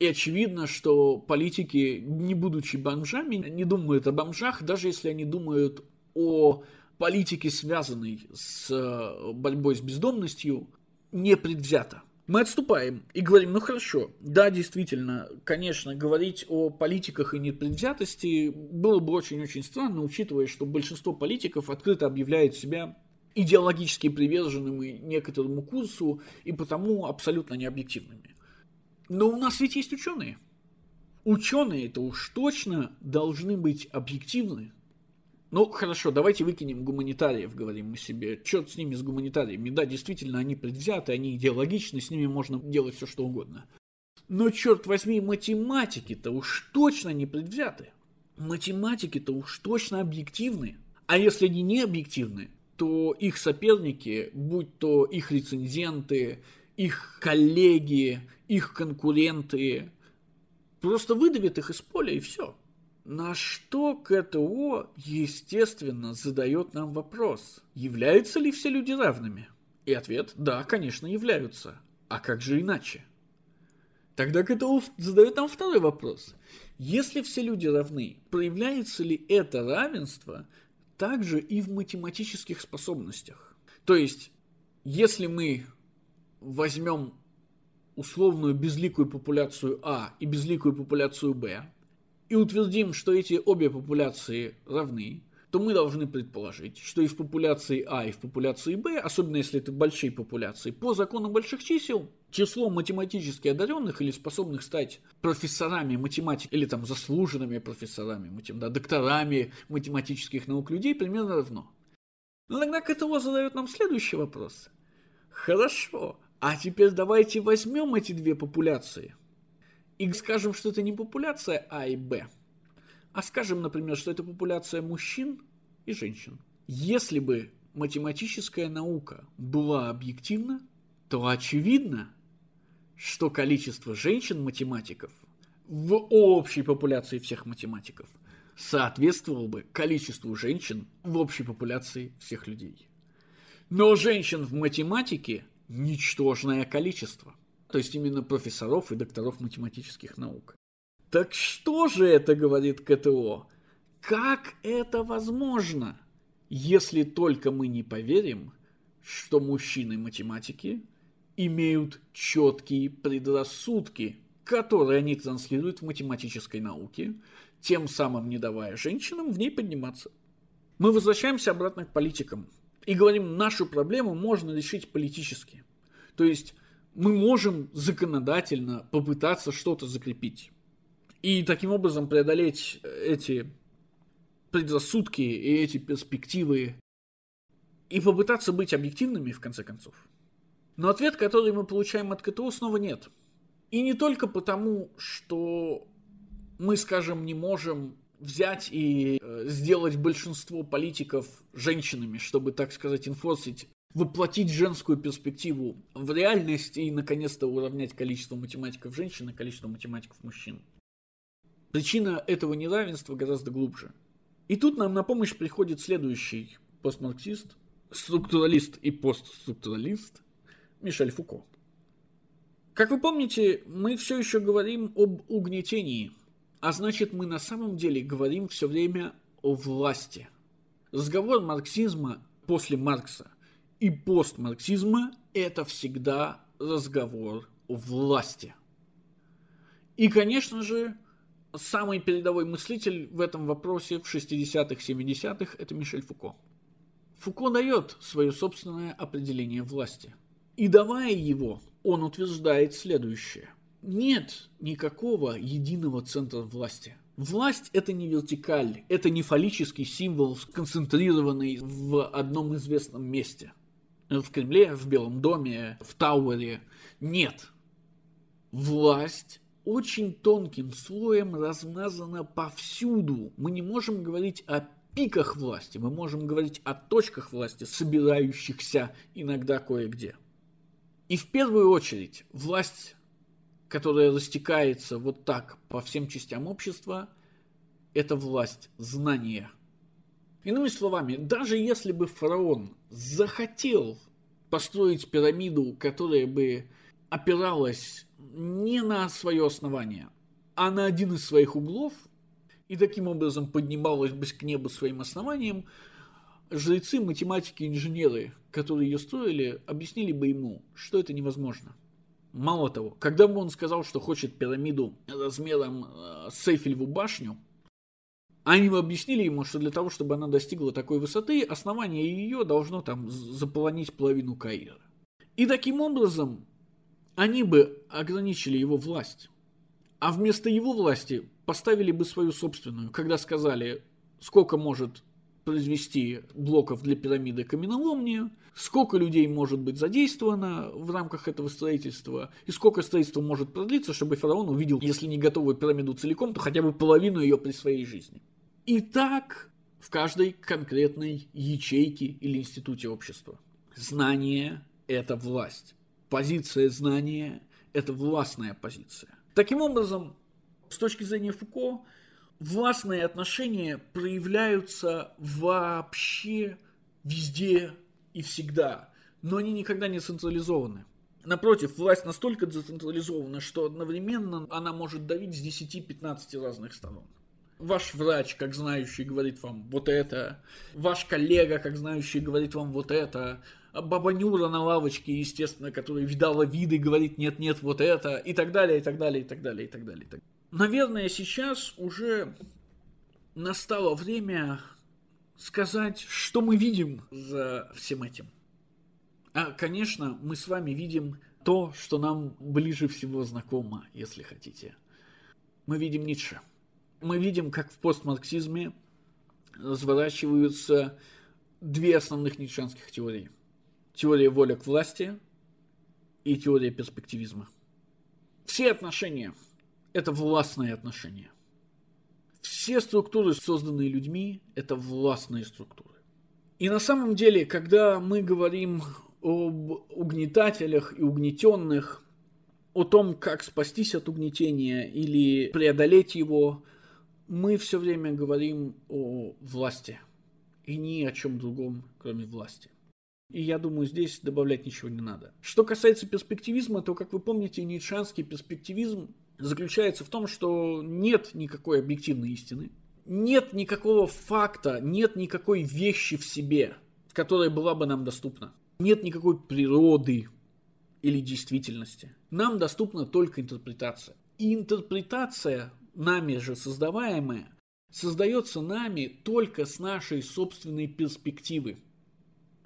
И очевидно, что политики, не будучи бомжами, не думают о бомжах, даже если они думают о политике, связанной с э, борьбой с бездомностью, непредвзято. Мы отступаем и говорим, ну хорошо, да, действительно, конечно, говорить о политиках и непредвзятости было бы очень-очень странно, учитывая, что большинство политиков открыто объявляет себя идеологически приверженными некоторому курсу и потому абсолютно необъективными. Но у нас ведь есть ученые. Ученые это уж точно должны быть объективны, ну, хорошо, давайте выкинем гуманитариев, говорим мы себе. Черт с ними, с гуманитариями. Да, действительно, они предвзяты, они идеологичны, с ними можно делать все, что угодно. Но, черт возьми, математики-то уж точно не предвзяты. Математики-то уж точно объективны. А если они не объективны, то их соперники, будь то их рецензенты, их коллеги, их конкуренты, просто выдавят их из поля и все. На что КТО, естественно, задает нам вопрос, являются ли все люди равными? И ответ – да, конечно, являются. А как же иначе? Тогда КТО задает нам второй вопрос. Если все люди равны, проявляется ли это равенство также и в математических способностях? То есть, если мы возьмем условную безликую популяцию А и безликую популяцию Б, и утвердим, что эти обе популяции равны, то мы должны предположить, что и в популяции А, и в популяции Б, особенно если это большие популяции, по закону больших чисел, число математически одаренных или способных стать профессорами математики или там заслуженными профессорами, матем... да, докторами математических наук людей примерно равно. Но тогда КТО задает нам следующий вопрос. Хорошо, а теперь давайте возьмем эти две популяции – и скажем, что это не популяция А и Б, а скажем, например, что это популяция мужчин и женщин. Если бы математическая наука была объективна, то очевидно, что количество женщин-математиков в общей популяции всех математиков соответствовало бы количеству женщин в общей популяции всех людей. Но женщин в математике ничтожное количество то есть именно профессоров и докторов математических наук. Так что же это говорит КТО? Как это возможно, если только мы не поверим, что мужчины-математики имеют четкие предрассудки, которые они транслируют в математической науке, тем самым не давая женщинам в ней подниматься. Мы возвращаемся обратно к политикам и говорим, нашу проблему можно решить политически. То есть мы можем законодательно попытаться что-то закрепить. И таким образом преодолеть э, эти предрассудки и эти перспективы. И попытаться быть объективными, в конце концов. Но ответ, который мы получаем от КТО, снова нет. И не только потому, что мы, скажем, не можем взять и э, сделать большинство политиков женщинами, чтобы, так сказать, инфорсить воплотить женскую перспективу в реальность и, наконец-то, уравнять количество математиков женщин и количество математиков мужчин. Причина этого неравенства гораздо глубже. И тут нам на помощь приходит следующий постмарксист, структуралист и постструктуралист Мишель Фуко. Как вы помните, мы все еще говорим об угнетении, а значит мы на самом деле говорим все время о власти. Разговор марксизма после Маркса и постмарксизма – это всегда разговор о власти. И, конечно же, самый передовой мыслитель в этом вопросе в 60-х, 70-х – это Мишель Фуко. Фуко дает свое собственное определение власти. И давая его, он утверждает следующее. Нет никакого единого центра власти. Власть – это не вертикаль, это не фаллический символ, сконцентрированный в одном известном месте – Э, в Кремле, в Белом доме, в Тауэре. Нет. Власть очень тонким слоем размазана повсюду. Мы не можем говорить о пиках власти, мы можем говорить о точках власти, собирающихся иногда кое-где. И в первую очередь власть, которая растекается вот так по всем частям общества, это власть знания – Иными словами, даже если бы фараон захотел построить пирамиду, которая бы опиралась не на свое основание, а на один из своих углов, и таким образом поднималась бы к небу своим основанием, жрецы, математики, инженеры, которые ее строили, объяснили бы ему, что это невозможно. Мало того, когда бы он сказал, что хочет пирамиду размером э, с Эйфелеву башню – они объяснили ему, что для того, чтобы она достигла такой высоты, основание ее должно там заполонить половину Каира. И таким образом они бы ограничили его власть. А вместо его власти поставили бы свою собственную, когда сказали, сколько может произвести блоков для пирамиды каменоломни, сколько людей может быть задействовано в рамках этого строительства, и сколько строительство может продлиться, чтобы фараон увидел, если не готовую пирамиду целиком, то хотя бы половину ее при своей жизни. И так в каждой конкретной ячейке или институте общества. Знание – это власть. Позиция знания – это властная позиция. Таким образом, с точки зрения Фуко, властные отношения проявляются вообще везде и всегда, но они никогда не централизованы. Напротив, власть настолько децентрализована, что одновременно она может давить с 10-15 разных сторон. Ваш врач, как знающий, говорит вам вот это. Ваш коллега, как знающий, говорит вам вот это. Баба Нюра на лавочке, естественно, которая видала виды, говорит нет-нет, вот это. И так далее, и так далее, и так далее, и так далее. Наверное, сейчас уже настало время сказать, что мы видим за всем этим. А, конечно, мы с вами видим то, что нам ближе всего знакомо, если хотите. Мы видим Ницше – мы видим, как в постмарксизме разворачиваются э, две основных нитшанских теории. Теория воли к власти и теория перспективизма. Все отношения – это властные отношения. Все структуры, созданные людьми, это властные структуры. И на самом деле, когда мы говорим об угнетателях и угнетенных, о том, как спастись от угнетения или преодолеть его – мы все время говорим о власти и ни о чем другом, кроме власти. И я думаю, здесь добавлять ничего не надо. Что касается перспективизма, то, как вы помните, ницшанский перспективизм заключается в том, что нет никакой объективной истины, нет никакого факта, нет никакой вещи в себе, которая была бы нам доступна. Нет никакой природы или действительности. Нам доступна только интерпретация. И интерпретация нами же создаваемое, создается нами только с нашей собственной перспективы.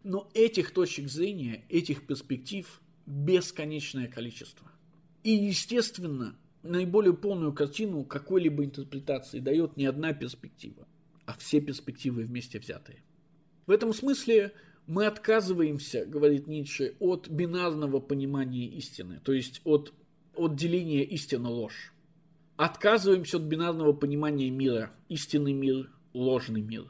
Но этих точек зрения, этих перспектив бесконечное количество. И, естественно, наиболее полную картину какой-либо интерпретации дает не одна перспектива, а все перспективы вместе взятые. В этом смысле мы отказываемся, говорит Ницше, от бинарного понимания истины, то есть от, от деления истина-ложь отказываемся от бинарного понимания мира, истинный мир, ложный мир,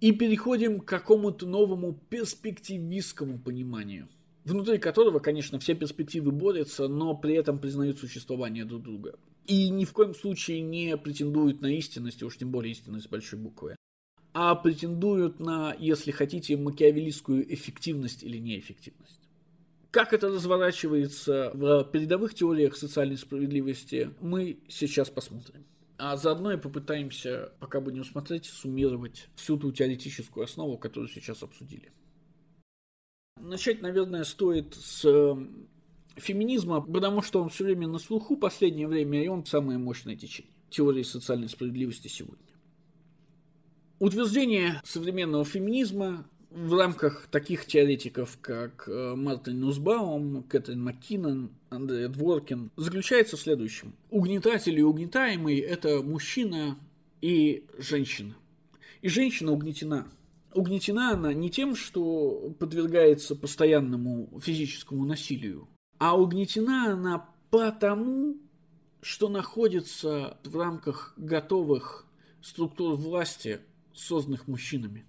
и переходим к какому-то новому перспективистскому пониманию, внутри которого, конечно, все перспективы борются, но при этом признают существование друг друга. И ни в коем случае не претендуют на истинность, уж тем более истинность большой буквы, а претендуют на, если хотите, макиавелистскую эффективность или неэффективность. Как это разворачивается в передовых теориях социальной справедливости, мы сейчас посмотрим. А заодно и попытаемся, пока будем смотреть, суммировать всю ту теоретическую основу, которую сейчас обсудили. Начать, наверное, стоит с э, феминизма, потому что он все время на слуху в последнее время, и он самое мощное течение теории социальной справедливости сегодня. Утверждение современного феминизма в рамках таких теоретиков, как э, Мартин Нусбаум, Кэтрин Маккинон, Андрей Дворкин, заключается в следующем. Угнетатель и угнетаемый – это мужчина и женщина. И женщина угнетена. Угнетена она не тем, что подвергается постоянному физическому насилию, а угнетена она потому, что находится в рамках готовых структур власти, созданных мужчинами.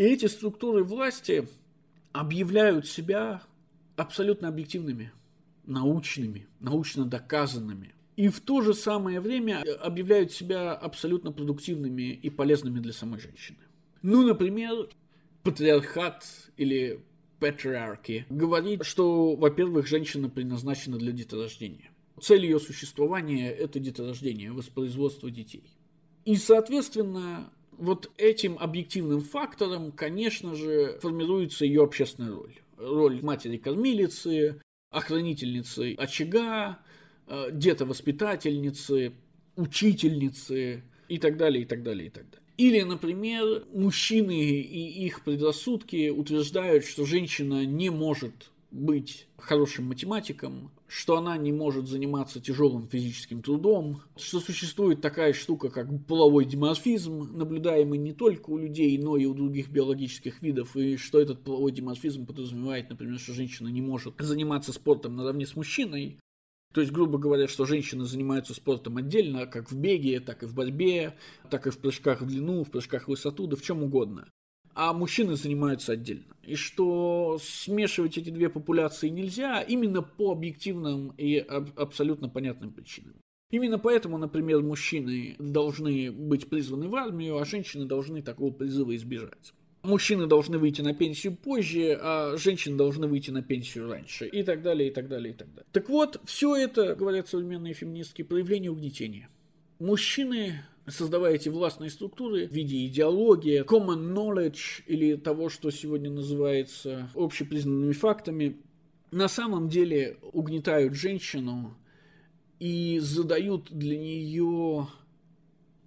И эти структуры власти объявляют себя абсолютно объективными, научными, научно доказанными. И в то же самое время объявляют себя абсолютно продуктивными и полезными для самой женщины. Ну, например, патриархат или патриархи говорит, что, во-первых, женщина предназначена для деторождения. Цель ее существования – это деторождение, воспроизводство детей. И, соответственно, вот этим объективным фактором, конечно же, формируется ее общественная роль. Роль матери-кормилицы, охранительницы очага, э, детовоспитательницы, учительницы и так далее, и так далее, и так далее. Или, например, мужчины и их предрассудки утверждают, что женщина не может быть хорошим математиком, что она не может заниматься тяжелым физическим трудом, что существует такая штука, как половой диморфизм, наблюдаемый не только у людей, но и у других биологических видов, и что этот половой диморфизм подразумевает, например, что женщина не может заниматься спортом наравне с мужчиной, то есть, грубо говоря, что женщины занимаются спортом отдельно, как в беге, так и в борьбе, так и в прыжках в длину, в прыжках в высоту, да в чем угодно а мужчины занимаются отдельно. И что смешивать эти две популяции нельзя именно по объективным и абсолютно понятным причинам. Именно поэтому, например, мужчины должны быть призваны в армию, а женщины должны такого призыва избежать. Мужчины должны выйти на пенсию позже, а женщины должны выйти на пенсию раньше. И так далее, и так далее, и так далее. Так вот, все это, говорят современные феминистские, проявление угнетения. Мужчины создавая эти властные структуры в виде идеологии, common knowledge или того, что сегодня называется общепризнанными фактами, на самом деле угнетают женщину и задают для нее,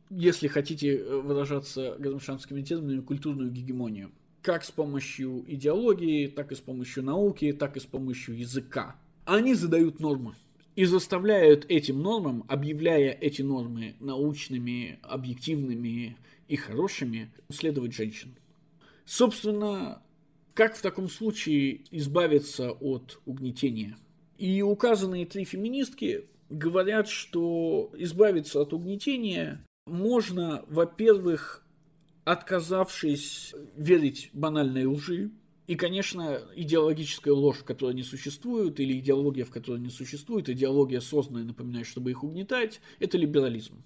если хотите выражаться громшанскими терминами, культурную гегемонию. Как с помощью идеологии, так и с помощью науки, так и с помощью языка. Они задают нормы и заставляют этим нормам, объявляя эти нормы научными, объективными и хорошими, следовать женщин. Собственно, как в таком случае избавиться от угнетения? И указанные три феминистки говорят, что избавиться от угнетения можно, во-первых, отказавшись верить банальной лжи, и, конечно, идеологическая ложь, в которой они существуют, или идеология, в которой не существует, идеология, созданная, напоминаю, чтобы их угнетать, это либерализм.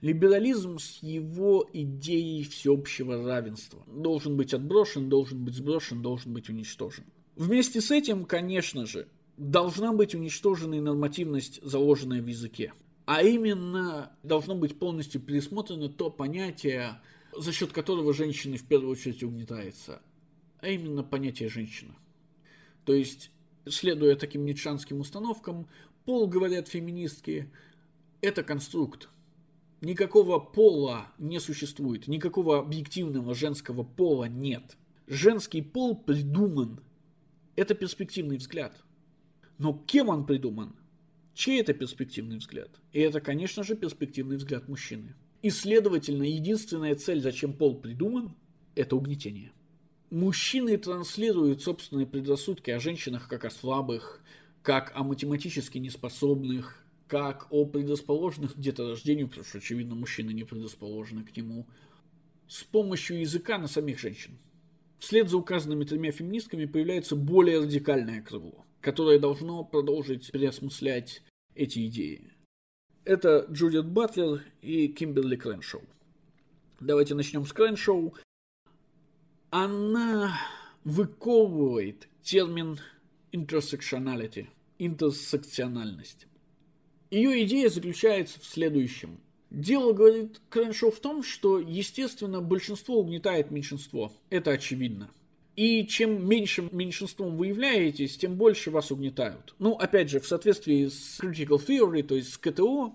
Либерализм с его идеей всеобщего равенства должен быть отброшен, должен быть сброшен, должен быть уничтожен. Вместе с этим, конечно же, должна быть уничтожена и нормативность, заложенная в языке. А именно, должно быть полностью пересмотрено то понятие, за счет которого женщины в первую очередь угнетаются а именно понятие «женщина». То есть, следуя таким ницшанским установкам, пол, говорят феминистки, это конструкт. Никакого пола не существует, никакого объективного женского пола нет. Женский пол придуман. Это перспективный взгляд. Но кем он придуман? Чей это перспективный взгляд? И это, конечно же, перспективный взгляд мужчины. И, следовательно, единственная цель, зачем пол придуман, это угнетение мужчины транслируют собственные предрассудки о женщинах как о слабых, как о математически неспособных, как о предрасположенных к деторождению, потому что, очевидно, мужчины не предрасположены к нему, с помощью языка на самих женщин. Вслед за указанными тремя феминистками появляется более радикальное крыло, которое должно продолжить переосмыслять эти идеи. Это Джудит Батлер и Кимберли Крэншоу. Давайте начнем с Крэншоу она выковывает термин intersectionality, интерсекциональность. Ее идея заключается в следующем. Дело, говорит Крэншоу, в том, что, естественно, большинство угнетает меньшинство. Это очевидно. И чем меньшим меньшинством вы являетесь, тем больше вас угнетают. Ну, опять же, в соответствии с critical theory, то есть с КТО,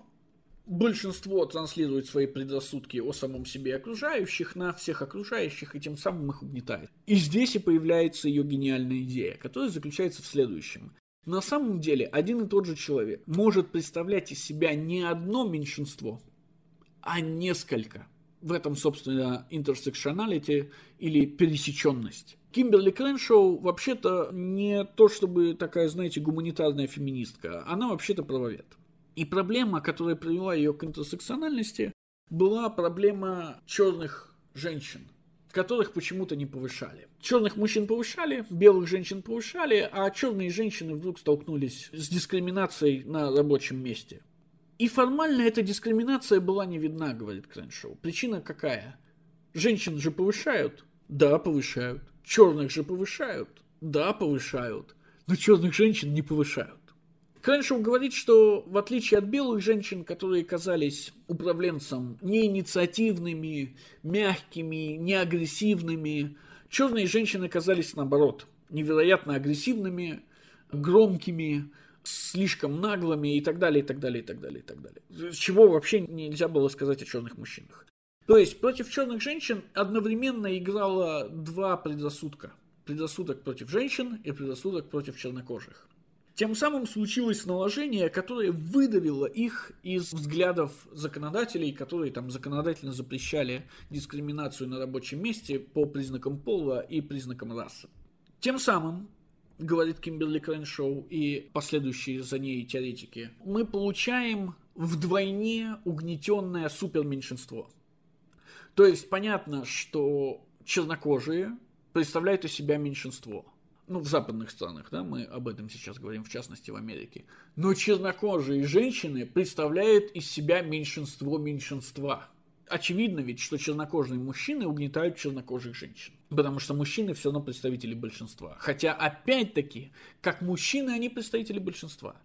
большинство транслирует свои предрассудки о самом себе и окружающих на всех окружающих и тем самым их угнетает. И здесь и появляется ее гениальная идея, которая заключается в следующем. На самом деле один и тот же человек может представлять из себя не одно меньшинство, а несколько. В этом, собственно, интерсекционалити или пересеченность. Кимберли Крэншоу вообще-то не то чтобы такая, знаете, гуманитарная феминистка. Она вообще-то правовед. И проблема, которая привела ее к интерсекциональности, была проблема черных женщин, которых почему-то не повышали. Черных мужчин повышали, белых женщин повышали, а черные женщины вдруг столкнулись с дискриминацией на рабочем месте. И формально эта дискриминация была не видна, говорит Креншоу. Причина какая? Женщин же повышают? Да, повышают. Черных же повышают? Да, повышают. Но черных женщин не повышают. Крэншоу говорит, что в отличие от белых женщин, которые казались управленцам неинициативными, мягкими, неагрессивными, черные женщины казались наоборот невероятно агрессивными, громкими, слишком наглыми и так далее, и так далее, и так далее, и так далее. С Чего вообще нельзя было сказать о черных мужчинах. То есть против черных женщин одновременно играло два предрассудка. Предрассудок против женщин и предрассудок против чернокожих. Тем самым случилось наложение, которое выдавило их из взглядов законодателей, которые там законодательно запрещали дискриминацию на рабочем месте по признакам пола и признакам расы. Тем самым говорит Кимберли Крэншоу и последующие за ней теоретики, мы получаем вдвойне угнетенное суперменьшинство. То есть понятно, что чернокожие представляют из себя меньшинство – ну, в западных странах, да, мы об этом сейчас говорим, в частности, в Америке, но чернокожие женщины представляют из себя меньшинство меньшинства. Очевидно ведь, что чернокожие мужчины угнетают чернокожих женщин, потому что мужчины все равно представители большинства. Хотя, опять-таки, как мужчины они представители большинства,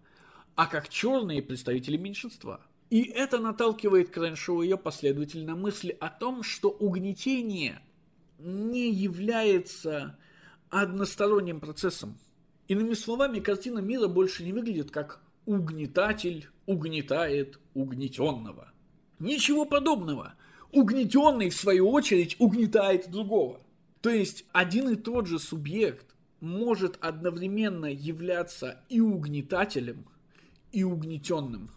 а как черные представители меньшинства. И это наталкивает Крэншоу и ее последовательно мысли о том, что угнетение не является односторонним процессом. Иными словами, картина мира больше не выглядит как угнетатель угнетает угнетенного. Ничего подобного. Угнетенный, в свою очередь, угнетает другого. То есть один и тот же субъект может одновременно являться и угнетателем, и угнетенным.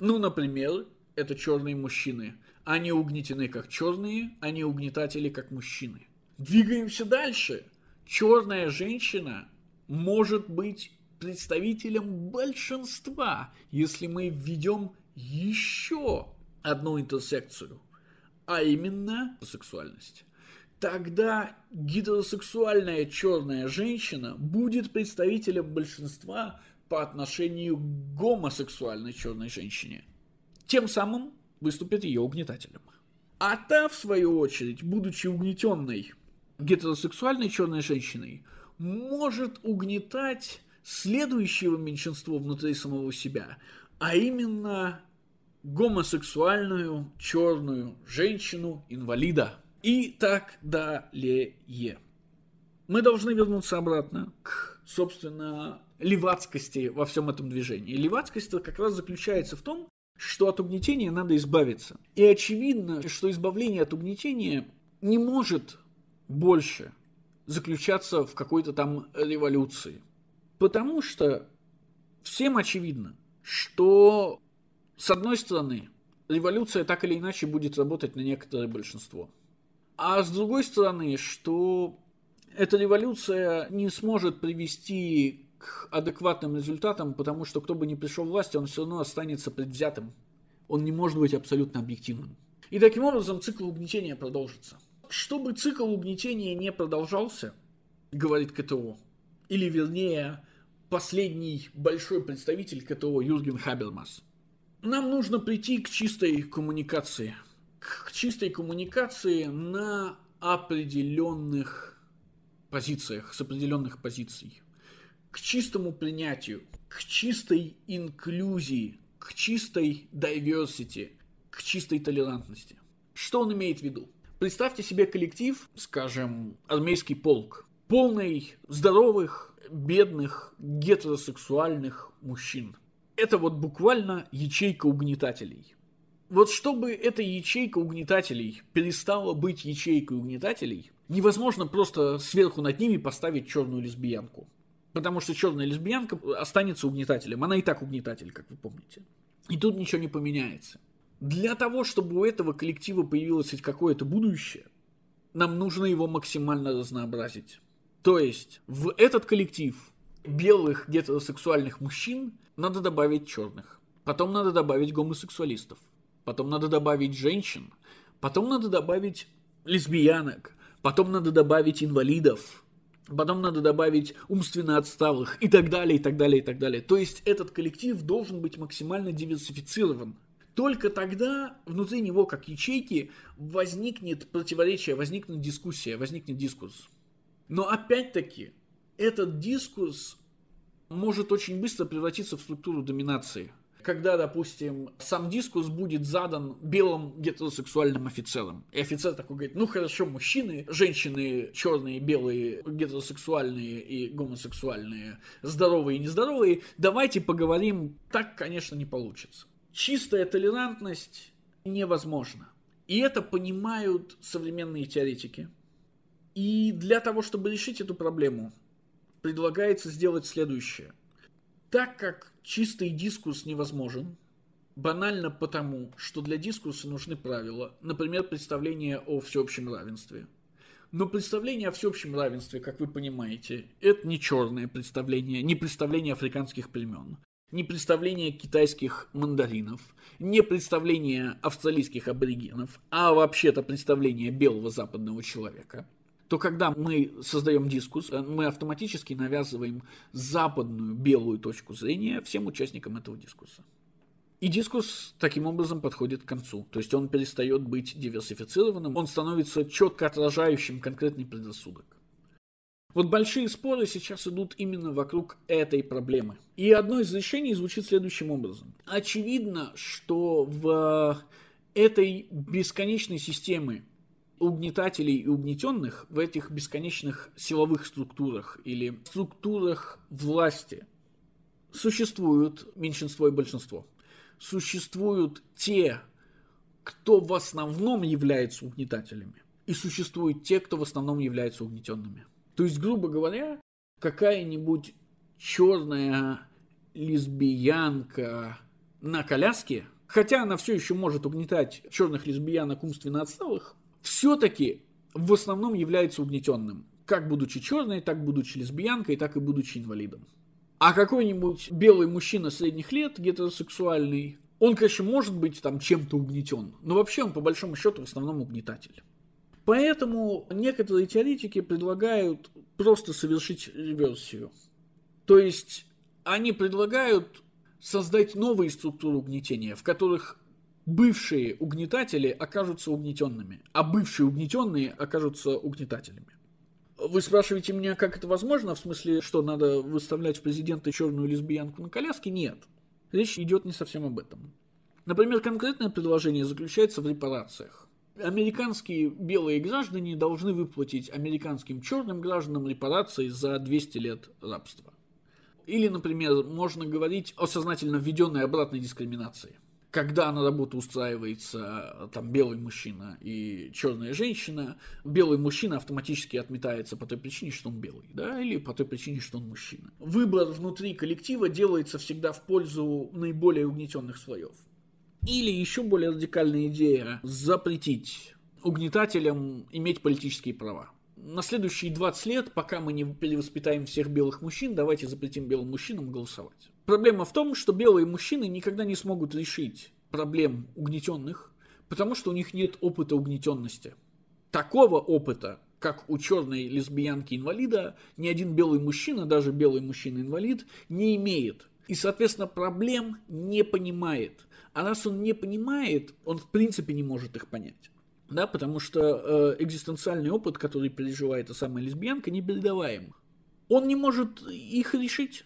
Ну, например, это черные мужчины. Они угнетены как черные, они угнетатели как мужчины. Двигаемся дальше черная женщина может быть представителем большинства, если мы введем еще одну интерсекцию, а именно сексуальность. Тогда гетеросексуальная черная женщина будет представителем большинства по отношению к гомосексуальной черной женщине. Тем самым выступит ее угнетателем. А та, в свою очередь, будучи угнетенной гетеросексуальной черной женщиной может угнетать следующего меньшинства внутри самого себя, а именно гомосексуальную черную женщину-инвалида и так далее. Мы должны вернуться обратно к, собственно, левацкости во всем этом движении. Левацкость как раз заключается в том, что от угнетения надо избавиться. И очевидно, что избавление от угнетения не может больше заключаться в какой-то там революции. Потому что всем очевидно, что с одной стороны революция так или иначе будет работать на некоторое большинство. А с другой стороны, что эта революция не сможет привести к адекватным результатам, потому что кто бы ни пришел в власть, он все равно останется предвзятым. Он не может быть абсолютно объективным. И таким образом цикл угнетения продолжится чтобы цикл угнетения не продолжался, говорит КТО, или вернее последний большой представитель КТО Юрген Хабермас, нам нужно прийти к чистой коммуникации. К чистой коммуникации на определенных позициях, с определенных позиций. К чистому принятию, к чистой инклюзии, к чистой diversity, к чистой толерантности. Что он имеет в виду? Представьте себе коллектив, скажем, армейский полк, полный здоровых, бедных, гетеросексуальных мужчин. Это вот буквально ячейка угнетателей. Вот чтобы эта ячейка угнетателей перестала быть ячейкой угнетателей, невозможно просто сверху над ними поставить черную лесбиянку. Потому что черная лесбиянка останется угнетателем. Она и так угнетатель, как вы помните. И тут ничего не поменяется. Для того, чтобы у этого коллектива появилось хоть какое-то будущее, нам нужно его максимально разнообразить. То есть в этот коллектив белых гетеросексуальных мужчин надо добавить черных. Потом надо добавить гомосексуалистов. Потом надо добавить женщин. Потом надо добавить лесбиянок. Потом надо добавить инвалидов. Потом надо добавить умственно отсталых и так далее, и так далее, и так далее. То есть этот коллектив должен быть максимально диверсифицирован. Только тогда внутри него, как ячейки, возникнет противоречие, возникнет дискуссия, возникнет дискурс. Но опять-таки, этот дискурс может очень быстро превратиться в структуру доминации. Когда, допустим, сам дискурс будет задан белым гетеросексуальным офицером. И офицер такой говорит, ну хорошо, мужчины, женщины черные, белые, гетеросексуальные и гомосексуальные, здоровые и нездоровые, давайте поговорим. Так, конечно, не получится чистая толерантность невозможна. И это понимают современные теоретики. И для того, чтобы решить эту проблему, предлагается сделать следующее. Так как чистый дискурс невозможен, банально потому, что для дискурса нужны правила, например, представление о всеобщем равенстве. Но представление о всеобщем равенстве, как вы понимаете, это не черное представление, не представление африканских племен не представление китайских мандаринов, не представление австралийских аборигенов, а вообще-то представление белого западного человека, то когда мы создаем дискус, э, мы автоматически навязываем западную белую точку зрения всем участникам этого дискуса. И дискус таким образом подходит к концу. То есть он перестает быть диверсифицированным, он становится четко отражающим конкретный предрассудок. Вот большие споры сейчас идут именно вокруг этой проблемы. И одно из решений звучит следующим образом. Очевидно, что в э, этой бесконечной системы угнетателей и угнетенных, в этих бесконечных силовых структурах или структурах власти существуют меньшинство и большинство. Существуют те, кто в основном является угнетателями, и существуют те, кто в основном является угнетенными. То есть, грубо говоря, какая-нибудь черная лесбиянка на коляске, хотя она все еще может угнетать черных лесбиянок умственно отсталых, все-таки в основном является угнетенным. Как будучи черной, так будучи лесбиянкой, так и будучи инвалидом. А какой-нибудь белый мужчина средних лет, гетеросексуальный, он, конечно, может быть там чем-то угнетен, но вообще он по большому счету в основном угнетатель. Поэтому некоторые теоретики предлагают просто совершить реверсию. То есть они предлагают создать новые структуры угнетения, в которых бывшие угнетатели окажутся угнетенными, а бывшие угнетенные окажутся угнетателями. Вы спрашиваете меня, как это возможно, в смысле, что надо выставлять в президенты черную лесбиянку на коляске? Нет. Речь идет не совсем об этом. Например, конкретное предложение заключается в репарациях американские белые граждане должны выплатить американским черным гражданам репарации за 200 лет рабства. Или, например, можно говорить о сознательно введенной обратной дискриминации. Когда на работу устраивается э, там белый мужчина и черная женщина, белый мужчина автоматически отметается по той причине, что он белый, да, или по той причине, что он мужчина. Выбор внутри коллектива делается всегда в пользу наиболее угнетенных слоев. Или еще более радикальная идея – запретить угнетателям иметь политические права. На следующие 20 лет, пока мы не перевоспитаем всех белых мужчин, давайте запретим белым мужчинам голосовать. Проблема в том, что белые мужчины никогда не смогут решить проблем угнетенных, потому что у них нет опыта угнетенности. Такого опыта, как у черной лесбиянки-инвалида, ни один белый мужчина, даже белый мужчина-инвалид, не имеет и, соответственно, проблем не понимает. А раз он не понимает, он в принципе не может их понять. Да, потому что э, экзистенциальный опыт, который переживает эта самая лесбиянка, непередаваем. Он не может их решить,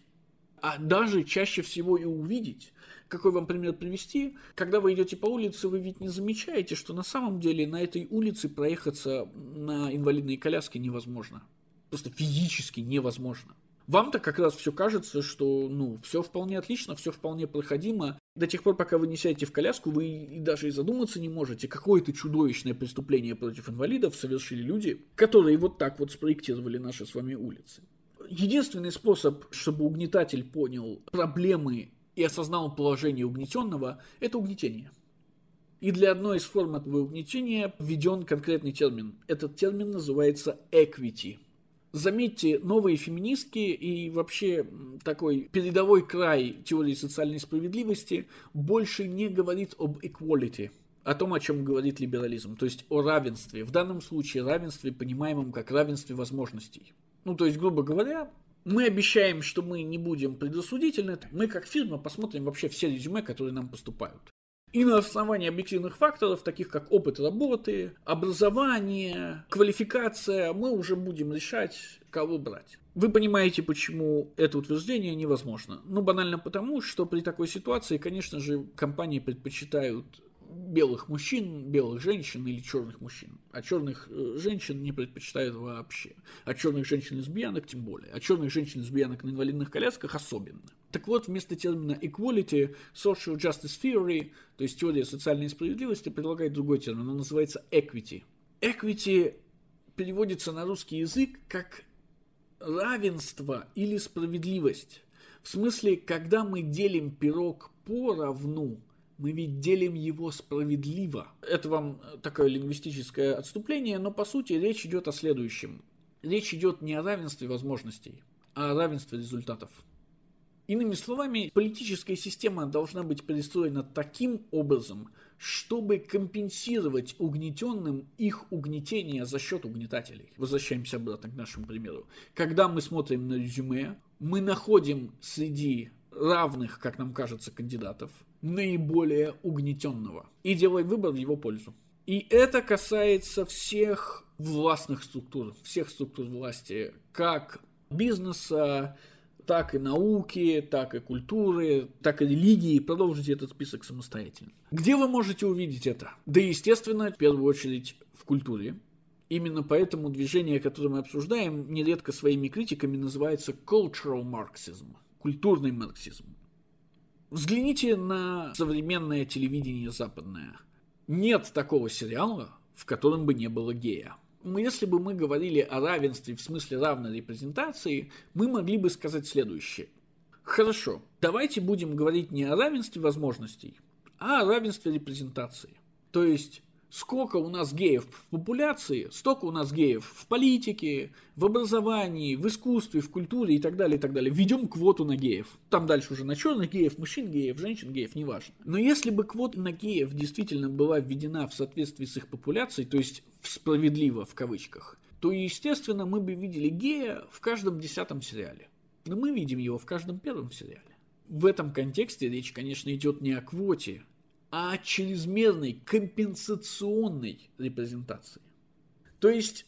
а даже чаще всего и увидеть. Какой вам пример привести? Когда вы идете по улице, вы ведь не замечаете, что на самом деле на этой улице проехаться на инвалидной коляске невозможно. Просто физически невозможно. Вам-то как раз все кажется, что, ну, все вполне отлично, все вполне проходимо. До тех пор, пока вы не сядете в коляску, вы и даже и задуматься не можете, какое-то чудовищное преступление против инвалидов совершили люди, которые вот так вот спроектировали наши с вами улицы. Единственный способ, чтобы угнетатель понял проблемы и осознал положение угнетенного, это угнетение. И для одной из форм этого угнетения введен конкретный термин. Этот термин называется equity – Заметьте, новые феминистки и вообще такой передовой край теории социальной справедливости больше не говорит об equality, о том, о чем говорит либерализм, то есть о равенстве. В данном случае равенстве, понимаемом как равенстве возможностей. Ну, то есть, грубо говоря, мы обещаем, что мы не будем предосудительны. Мы как фирма посмотрим вообще все резюме, которые нам поступают. И на основании объективных факторов, таких как опыт работы, образование, квалификация, мы уже будем решать, кого брать. Вы понимаете, почему это утверждение невозможно. Ну, банально потому, что при такой ситуации, конечно же, компании предпочитают белых мужчин, белых женщин или черных мужчин. А черных э, женщин не предпочитают вообще. А черных женщин-лесбиянок тем более. А черных женщин-лесбиянок на инвалидных колясках особенно. Так вот, вместо термина equality, social justice theory, то есть теория социальной справедливости, предлагает другой термин, он называется equity. Equity переводится на русский язык как равенство или справедливость. В смысле, когда мы делим пирог поровну, мы ведь делим его справедливо. Это вам такое лингвистическое отступление, но по сути речь идет о следующем. Речь идет не о равенстве возможностей, а о равенстве результатов. Иными словами, политическая система должна быть перестроена таким образом, чтобы компенсировать угнетенным их угнетение за счет угнетателей. Возвращаемся обратно к нашему примеру. Когда мы смотрим на резюме, мы находим среди равных, как нам кажется, кандидатов наиболее угнетенного и делаем выбор в его пользу. И это касается всех властных структур, всех структур власти, как бизнеса, так и науки, так и культуры, так и религии. Продолжите этот список самостоятельно. Где вы можете увидеть это? Да, естественно, в первую очередь в культуре. Именно поэтому движение, которое мы обсуждаем, нередко своими критиками называется cultural marxism, культурный марксизм. Взгляните на современное телевидение западное. Нет такого сериала, в котором бы не было гея. Ну, если бы мы говорили о равенстве в смысле равной репрезентации, мы могли бы сказать следующее. Хорошо, давайте будем говорить не о равенстве возможностей, а о равенстве репрезентации. То есть Сколько у нас геев в популяции, столько у нас геев в политике, в образовании, в искусстве, в культуре и так далее, и так далее. Введем квоту на геев. Там дальше уже на черных геев, мужчин геев, женщин геев, неважно. Но если бы квота на геев действительно была введена в соответствии с их популяцией, то есть справедливо в кавычках, то, естественно, мы бы видели гея в каждом десятом сериале. Но мы видим его в каждом первом сериале. В этом контексте речь, конечно, идет не о квоте а от чрезмерной компенсационной репрезентации. То есть,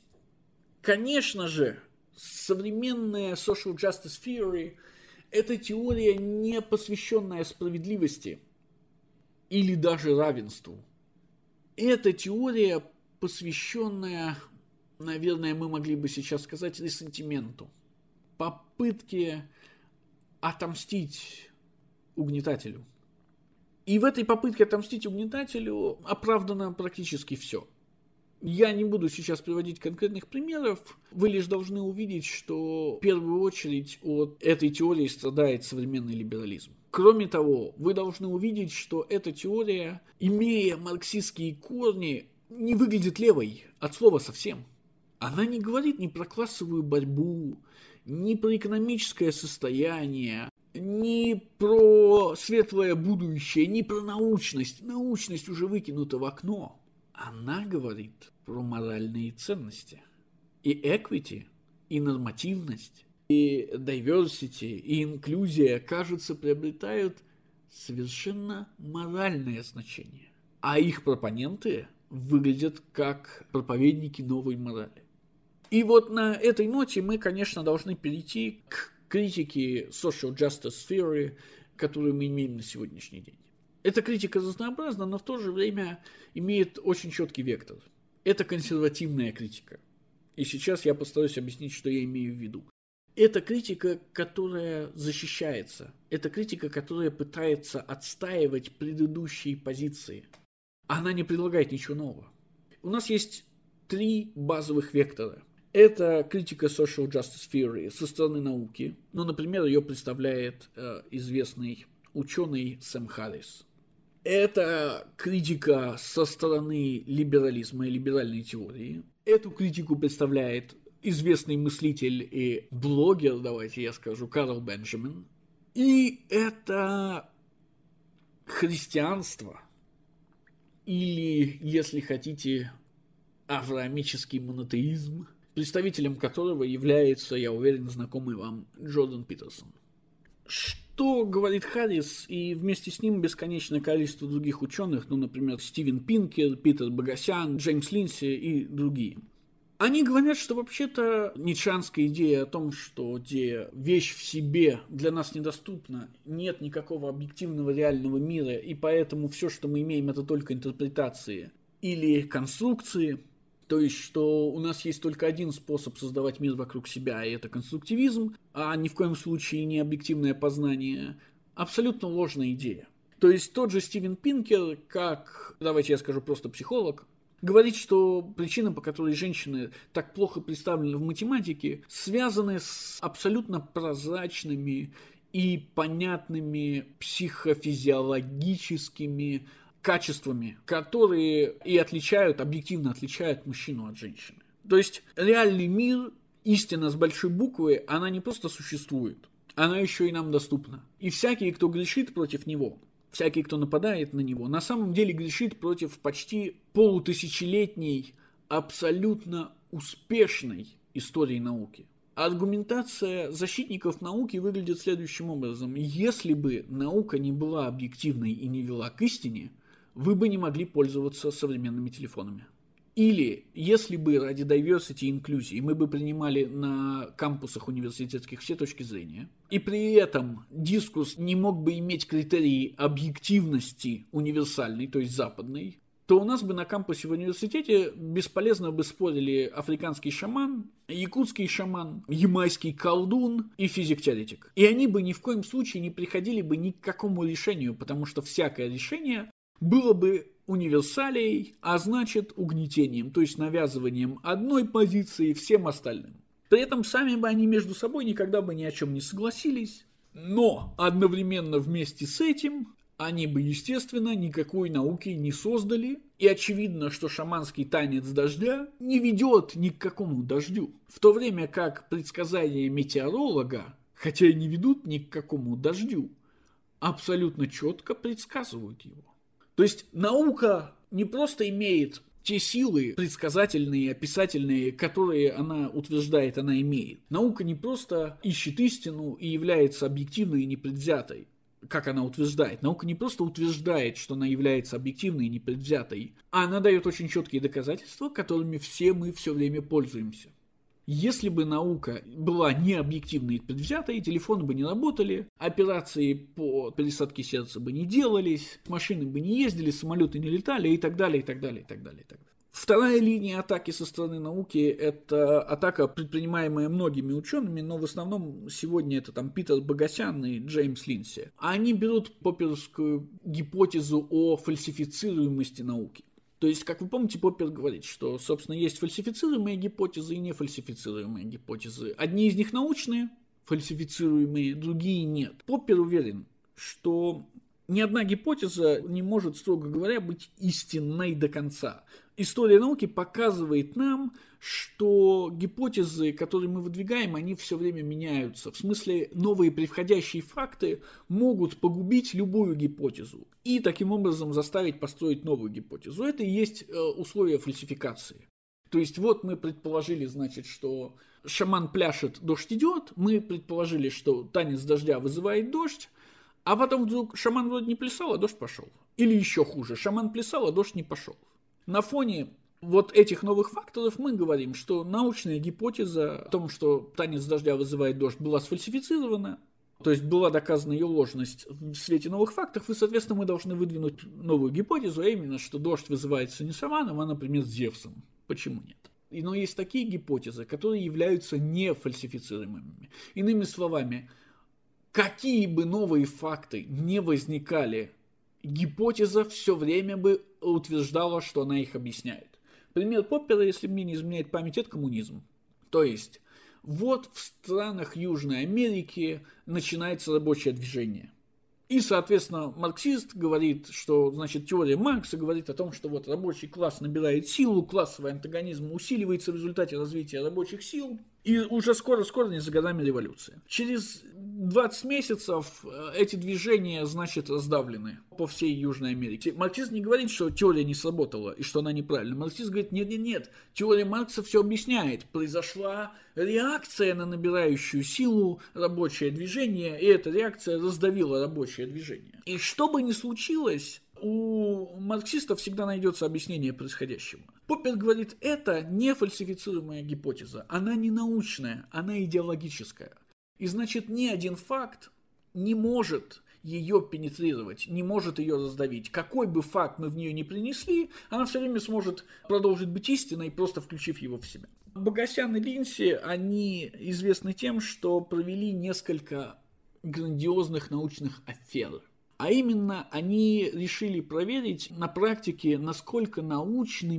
конечно же, современная social justice theory – это теория, не посвященная справедливости или даже равенству. Это теория, посвященная, наверное, мы могли бы сейчас сказать, ресентименту, попытке отомстить угнетателю – и в этой попытке отомстить угнетателю оправдано практически все. Я не буду сейчас приводить конкретных примеров. Вы лишь должны увидеть, что в первую очередь от этой теории страдает современный либерализм. Кроме того, вы должны увидеть, что эта теория, имея марксистские корни, не выглядит левой от слова совсем. Она не говорит ни про классовую борьбу, ни про экономическое состояние, не про светлое будущее, не про научность. Научность уже выкинута в окно. Она говорит про моральные ценности. И equity, и нормативность, и diversity, и инклюзия, кажется, приобретают совершенно моральное значение. А их пропоненты выглядят как проповедники новой морали. И вот на этой ноте мы, конечно, должны перейти к критики social justice theory, которую мы имеем на сегодняшний день. Эта критика разнообразна, но в то же время имеет очень четкий вектор. Это консервативная критика. И сейчас я постараюсь объяснить, что я имею в виду. Это критика, которая защищается. Это критика, которая пытается отстаивать предыдущие позиции. Она не предлагает ничего нового. У нас есть три базовых вектора. Это критика social justice theory со стороны науки. Ну, например, ее представляет э, известный ученый Сэм Харрис. Это критика со стороны либерализма и либеральной теории. Эту критику представляет известный мыслитель и блогер, давайте я скажу, Карл Бенджамин. И это христианство, или, если хотите, авраамический монотеизм – представителем которого является, я уверен, знакомый вам Джордан Питерсон. Что говорит Харрис и вместе с ним бесконечное количество других ученых, ну, например, Стивен Пинкер, Питер Багасян, Джеймс Линси и другие. Они говорят, что вообще-то нитшанская идея о том, что где вещь в себе для нас недоступна, нет никакого объективного реального мира, и поэтому все, что мы имеем, это только интерпретации или конструкции, то есть, что у нас есть только один способ создавать мир вокруг себя, и это конструктивизм, а ни в коем случае не объективное познание. Абсолютно ложная идея. То есть тот же Стивен Пинкер, как, давайте я скажу просто психолог, говорит, что причина, по которой женщины так плохо представлены в математике, связаны с абсолютно прозрачными и понятными психофизиологическими качествами, которые и отличают, объективно отличают мужчину от женщины. То есть реальный мир, истина с большой буквы, она не просто существует, она еще и нам доступна. И всякий, кто грешит против него, всякий, кто нападает на него, на самом деле грешит против почти полутысячелетней, абсолютно успешной истории науки. Аргументация защитников науки выглядит следующим образом. Если бы наука не была объективной и не вела к истине – вы бы не могли пользоваться современными телефонами. Или если бы ради diversity и инклюзии мы бы принимали на кампусах университетских все точки зрения, и при этом дискурс не мог бы иметь критерии объективности универсальной, то есть западной, то у нас бы на кампусе в университете бесполезно бы спорили африканский шаман, якутский шаман, ямайский колдун и физик-теоретик. И они бы ни в коем случае не приходили бы ни к какому решению, потому что всякое решение было бы универсалией, а значит угнетением, то есть навязыванием одной позиции всем остальным. При этом сами бы они между собой никогда бы ни о чем не согласились, но одновременно вместе с этим они бы, естественно, никакой науки не создали, и очевидно, что шаманский танец дождя не ведет ни к какому дождю, в то время как предсказания метеоролога, хотя и не ведут ни к какому дождю, абсолютно четко предсказывают его. То есть наука не просто имеет те силы предсказательные, описательные, которые она утверждает, она имеет. Наука не просто ищет истину и является объективной и непредвзятой, как она утверждает. Наука не просто утверждает, что она является объективной и непредвзятой, а она дает очень четкие доказательства, которыми все мы все время пользуемся. Если бы наука была не объективной и предвзятой, телефоны бы не работали, операции по пересадке сердца бы не делались, машины бы не ездили, самолеты не летали и так далее, и так далее, и так далее, и так далее. Вторая линия атаки со стороны науки – это атака, предпринимаемая многими учеными, но в основном сегодня это там Питер Богосян и Джеймс Линси. Они берут поперскую гипотезу о фальсифицируемости науки. То есть, как вы помните, Поппер говорит, что, собственно, есть фальсифицируемые гипотезы и нефальсифицируемые гипотезы. Одни из них научные, фальсифицируемые, другие нет. Поппер уверен, что ни одна гипотеза не может, строго говоря, быть истинной до конца. История науки показывает нам, что гипотезы, которые мы выдвигаем, они все время меняются. В смысле, новые приходящие факты могут погубить любую гипотезу и таким образом заставить построить новую гипотезу. Это и есть э, условия фальсификации. То есть вот мы предположили, значит, что шаман пляшет, дождь идет, мы предположили, что танец дождя вызывает дождь, а потом вдруг шаман вроде не плясал, а дождь пошел. Или еще хуже, шаман плясал, а дождь не пошел. На фоне вот этих новых факторов мы говорим, что научная гипотеза о том, что танец дождя вызывает дождь, была сфальсифицирована, то есть была доказана ее ложность в свете новых фактов, и, соответственно, мы должны выдвинуть новую гипотезу, а именно, что дождь вызывается не Саманом, а, например, Зевсом. Почему нет? Но есть такие гипотезы, которые являются нефальсифицируемыми. Иными словами, какие бы новые факты не возникали, гипотеза все время бы утверждала, что она их объясняет. Пример Поппера, если мне не изменяет память, это коммунизм. То есть, вот в странах Южной Америки начинается рабочее движение. И, соответственно, марксист говорит, что, значит, теория Маркса говорит о том, что вот рабочий класс набирает силу, классовый антагонизм усиливается в результате развития рабочих сил, и уже скоро-скоро не за годами революция. Через 20 месяцев э, эти движения, значит, сдавлены по всей Южной Америке. Марксист не говорит, что теория не сработала и что она неправильна. Марксист говорит, нет-нет-нет, теория Маркса все объясняет. Произошла реакция на набирающую силу рабочее движение, и эта реакция раздавила рабочее движение. И что бы ни случилось, у марксистов всегда найдется объяснение происходящему. Поппер говорит, это не фальсифицируемая гипотеза, она не научная, она идеологическая. И значит, ни один факт не может ее пенетрировать, не может ее раздавить. Какой бы факт мы в нее не принесли, она все время сможет продолжить быть истиной, просто включив его в себя. Богосян и Линси, они известны тем, что провели несколько грандиозных научных афер. А именно, они решили проверить на практике, насколько научными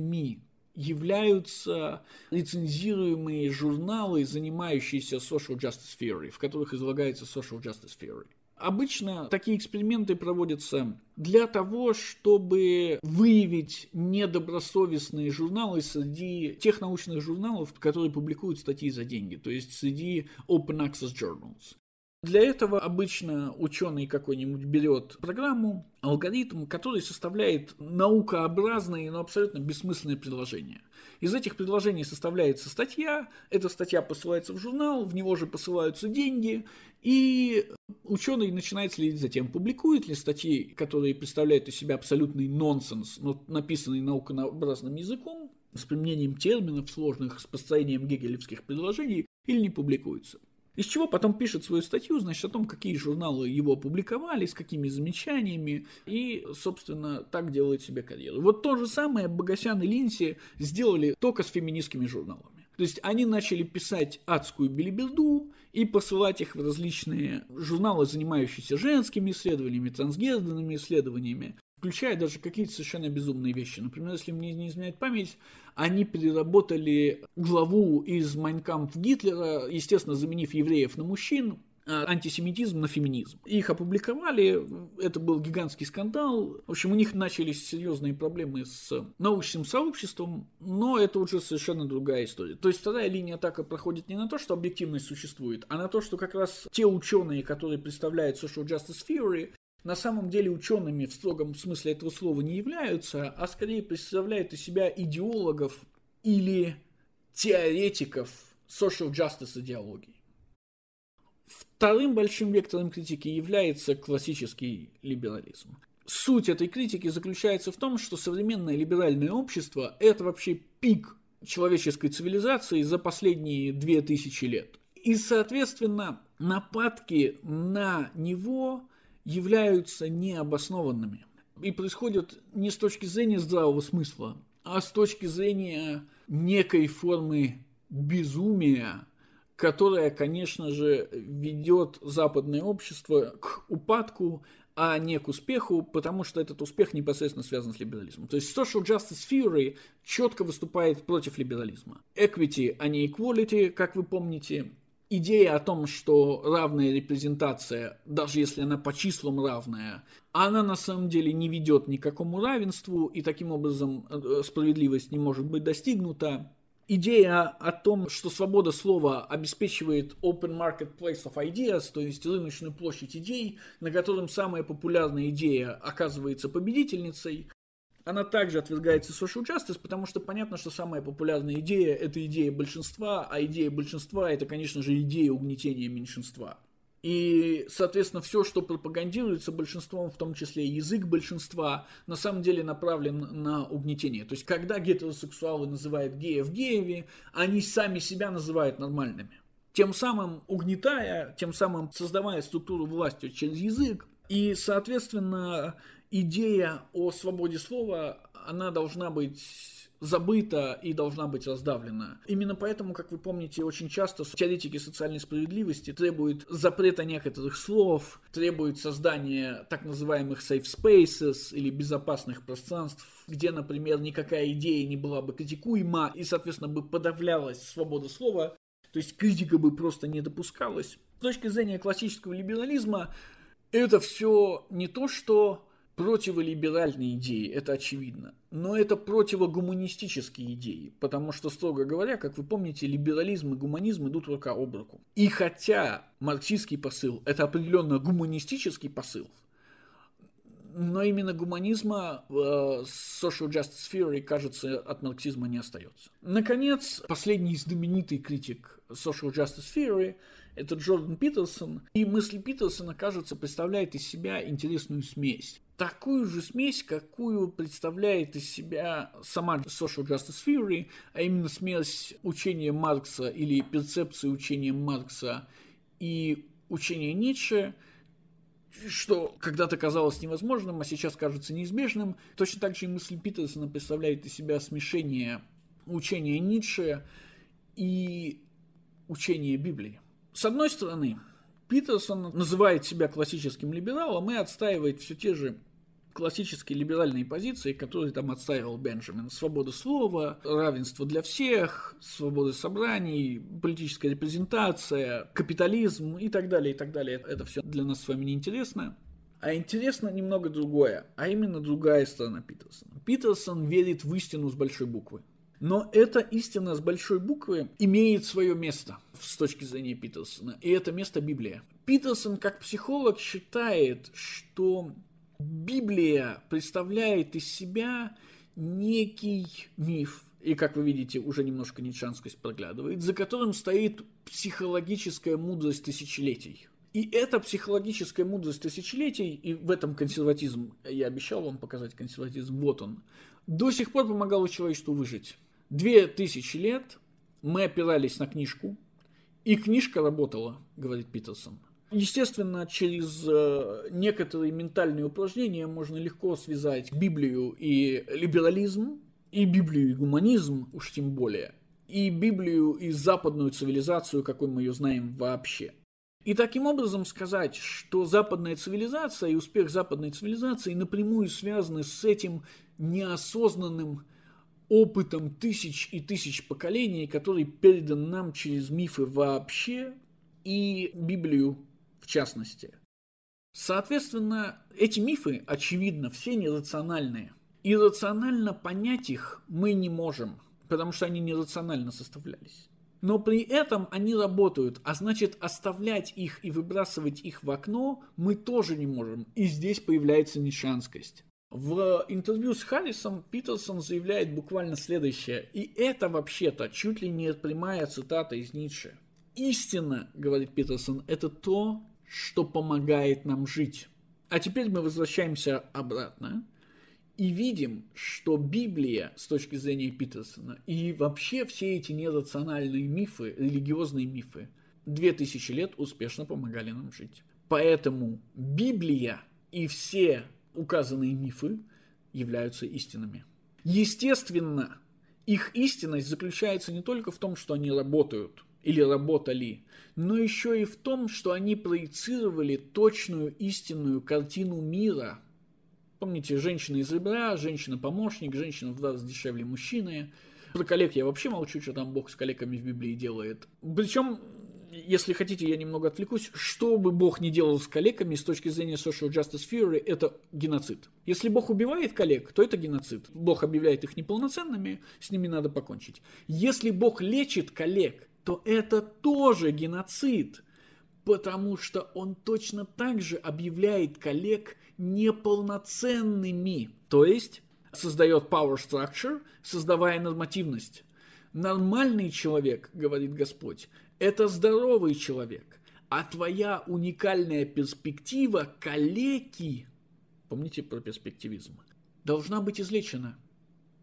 являются лицензируемые журналы, занимающиеся social justice theory, в которых излагается social justice theory. Обычно такие эксперименты проводятся для того, чтобы выявить недобросовестные журналы среди тех научных журналов, которые публикуют статьи за деньги, то есть среди open access journals. Для этого обычно ученый какой-нибудь берет программу, алгоритм, который составляет наукообразные, но абсолютно бессмысленные предложения. Из этих предложений составляется статья, эта статья посылается в журнал, в него же посылаются деньги, и ученый начинает следить за тем, публикует ли статьи, которые представляют из себя абсолютный нонсенс, но написанный наукообразным языком, с применением терминов сложных, с построением гегелевских предложений, или не публикуются. Из чего потом пишет свою статью, значит, о том, какие журналы его опубликовали, с какими замечаниями, и, собственно, так делает себе карьеру. Вот то же самое Богосян и Линси сделали только с феминистскими журналами. То есть они начали писать адскую билиберду и посылать их в различные журналы, занимающиеся женскими исследованиями, трансгендерными исследованиями включая даже какие-то совершенно безумные вещи. Например, если мне не изменяет память, они переработали главу из Майнкамп Гитлера, естественно, заменив евреев на мужчин, а, антисемитизм на феминизм. Их опубликовали, это был гигантский скандал. В общем, у них начались серьезные проблемы с научным сообществом, но это уже совершенно другая история. То есть вторая линия атака проходит не на то, что объективность существует, а на то, что как раз те ученые, которые представляют social justice theory, на самом деле учеными в строгом смысле этого слова не являются, а скорее представляют из себя идеологов или теоретиков social justice идеологии. Вторым большим вектором критики является классический либерализм. Суть этой критики заключается в том, что современное либеральное общество – это вообще пик человеческой цивилизации за последние две тысячи лет. И, соответственно, нападки на него являются необоснованными и происходят не с точки зрения здравого смысла, а с точки зрения некой формы безумия, которая, конечно же, ведет западное общество к упадку, а не к успеху, потому что этот успех непосредственно связан с либерализмом. То есть Social Justice Theory четко выступает против либерализма. Equity, а не equality, как вы помните, идея о том, что равная репрезентация, даже если она по числам равная, она на самом деле не ведет ни к какому равенству, и таким образом э, э, справедливость не может быть достигнута. Идея о том, что свобода слова обеспечивает open marketplace of ideas, то есть рыночную площадь идей, на котором самая популярная идея оказывается победительницей, она также отвергается social justice, потому что понятно, что самая популярная идея – это идея большинства, а идея большинства – это, конечно же, идея угнетения меньшинства. И, соответственно, все, что пропагандируется большинством, в том числе язык большинства, на самом деле направлен на угнетение. То есть, когда гетеросексуалы называют геев геями, они сами себя называют нормальными. Тем самым угнетая, тем самым создавая структуру власти через язык, и, соответственно, идея о свободе слова, она должна быть забыта и должна быть раздавлена. Именно поэтому, как вы помните, очень часто теоретики социальной справедливости требуют запрета некоторых слов, требуют создания так называемых safe spaces или безопасных пространств, где, например, никакая идея не была бы критикуема и, соответственно, бы подавлялась свобода слова, то есть критика бы просто не допускалась. С точки зрения классического либерализма, это все не то, что противолиберальные идеи, это очевидно. Но это противогуманистические идеи, потому что, строго говоря, как вы помните, либерализм и гуманизм идут рука об руку. И хотя марксистский посыл – это определенно гуманистический посыл, но именно гуманизма э, social justice theory, кажется, от марксизма не остается. Наконец, последний знаменитый критик social justice theory – это Джордан Питерсон. И мысль Питерсона, кажется, представляет из себя интересную смесь такую же смесь, какую представляет из себя сама Social Justice Theory, а именно смесь учения Маркса или перцепции учения Маркса и учения Ницше, что когда-то казалось невозможным, а сейчас кажется неизбежным. Точно так же и мысль Питерсона представляет из себя смешение учения Ницше и учения Библии. С одной стороны, Питерсон называет себя классическим либералом и отстаивает все те же классические либеральные позиции, которые там отстаивал Бенджамин. Свобода слова, равенство для всех, свобода собраний, политическая репрезентация, капитализм и так далее, и так далее. Это все для нас с вами неинтересно. А интересно немного другое, а именно другая сторона Питерсона. Питерсон верит в истину с большой буквы. Но эта истина с большой буквы имеет свое место с точки зрения Питерсона, и это место Библия. Питерсон как психолог считает, что Библия представляет из себя некий миф, и, как вы видите, уже немножко нитшанскость проглядывает, за которым стоит психологическая мудрость тысячелетий. И эта психологическая мудрость тысячелетий, и в этом консерватизм, я обещал вам показать консерватизм, вот он, до сих пор помогало человечеству выжить. Две тысячи лет мы опирались на книжку, и книжка работала, говорит Питерсон. Естественно, через э, некоторые ментальные упражнения можно легко связать Библию и либерализм, и Библию и гуманизм, уж тем более, и Библию и западную цивилизацию, какой мы ее знаем вообще. И таким образом сказать, что западная цивилизация и успех западной цивилизации напрямую связаны с этим неосознанным опытом тысяч и тысяч поколений, который передан нам через мифы вообще и Библию частности. Соответственно, эти мифы, очевидно, все нерациональные. И рационально понять их мы не можем, потому что они нерационально составлялись. Но при этом они работают, а значит оставлять их и выбрасывать их в окно мы тоже не можем. И здесь появляется нишанскость. В интервью с Харрисом Питерсон заявляет буквально следующее, и это вообще-то чуть ли не прямая цитата из Ницше. Истина, говорит Питерсон, это то, что помогает нам жить. А теперь мы возвращаемся обратно и видим, что Библия с точки зрения Питерсона и вообще все эти нерациональные мифы, религиозные мифы, две тысячи лет успешно помогали нам жить. Поэтому Библия и все указанные мифы являются истинами. Естественно, их истинность заключается не только в том, что они работают – или работали, но еще и в том, что они проецировали точную истинную картину мира. Помните, женщина из ребра, женщина-помощник, женщина в два раза дешевле мужчины. Про коллег я вообще молчу, что там Бог с коллегами в Библии делает. Причем если хотите, я немного отвлекусь, что бы Бог не делал с коллегами с точки зрения social justice theory, это геноцид. Если Бог убивает коллег, то это геноцид. Бог объявляет их неполноценными, с ними надо покончить. Если Бог лечит коллег, то это тоже геноцид, потому что он точно так же объявляет коллег неполноценными, то есть создает power structure, создавая нормативность. Нормальный человек, говорит Господь, это здоровый человек, а твоя уникальная перспектива коллеги, помните про перспективизм, должна быть излечена.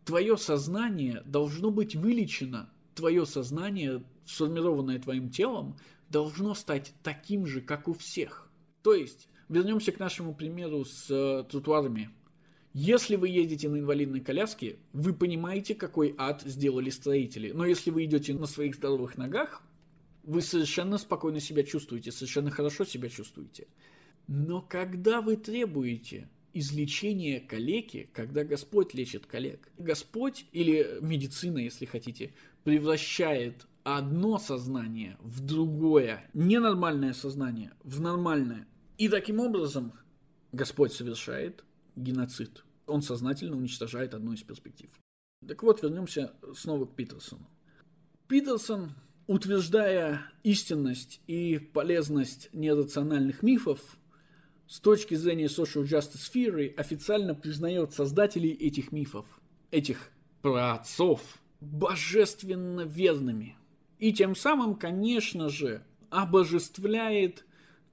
Твое сознание должно быть вылечено, твое сознание сформированное твоим телом, должно стать таким же, как у всех. То есть, вернемся к нашему примеру с э, тротуарами. Если вы едете на инвалидной коляске, вы понимаете, какой ад сделали строители. Но если вы идете на своих здоровых ногах, вы совершенно спокойно себя чувствуете, совершенно хорошо себя чувствуете. Но когда вы требуете излечения калеки, когда Господь лечит коллег, Господь или медицина, если хотите, превращает одно сознание в другое, ненормальное сознание в нормальное. И таким образом Господь совершает геноцид. Он сознательно уничтожает одну из перспектив. Так вот, вернемся снова к Питерсону. Питерсон, утверждая истинность и полезность нерациональных мифов, с точки зрения social justice theory официально признает создателей этих мифов, этих праотцов, божественно верными. И тем самым, конечно же, обожествляет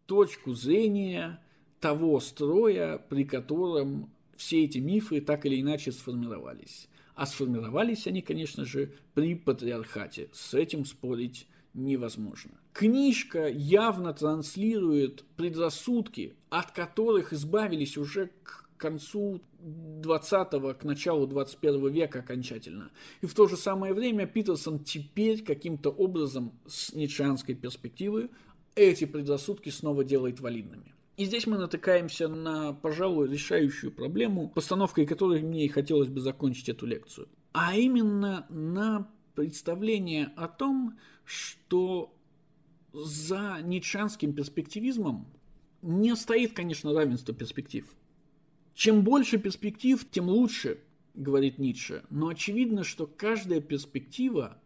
точку зрения того строя, при котором все эти мифы так или иначе сформировались. А сформировались они, конечно же, при патриархате. С этим спорить невозможно. Книжка явно транслирует предрассудки, от которых избавились уже к концу 20-го, к началу 21 века окончательно. И в то же самое время Питерсон теперь каким-то образом с нечанской перспективы эти предрассудки снова делает валидными. И здесь мы натыкаемся на, пожалуй, решающую проблему, постановкой которой мне и хотелось бы закончить эту лекцию. А именно на представление о том, что за нечанским перспективизмом не стоит, конечно, равенство перспектив – чем больше перспектив, тем лучше, говорит Ницше. Но очевидно, что каждая перспектива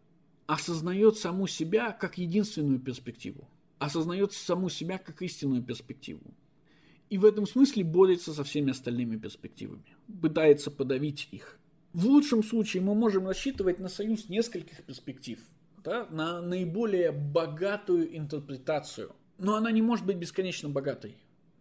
осознает саму себя как единственную перспективу, осознает саму себя как истинную перспективу. И в этом смысле борется со всеми остальными перспективами, пытается подавить их. В лучшем случае мы можем рассчитывать на союз нескольких перспектив, да, на наиболее богатую интерпретацию. Но она не может быть бесконечно богатой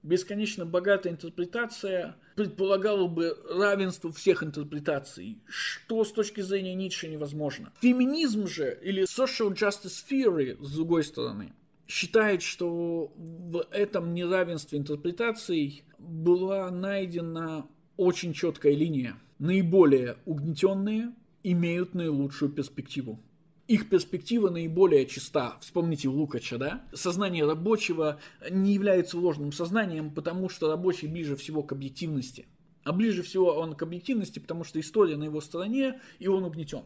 бесконечно богатая интерпретация предполагала бы равенство всех интерпретаций, что с точки зрения Ницше невозможно. Феминизм же, или social justice theory, с другой стороны, считает, что в этом неравенстве интерпретаций была найдена очень четкая линия. Наиболее угнетенные имеют наилучшую перспективу их перспектива наиболее чиста. Вспомните Лукача, да? Сознание рабочего не является ложным сознанием, потому что рабочий ближе всего к объективности. А ближе всего он к объективности, потому что история на его стороне, и он угнетен.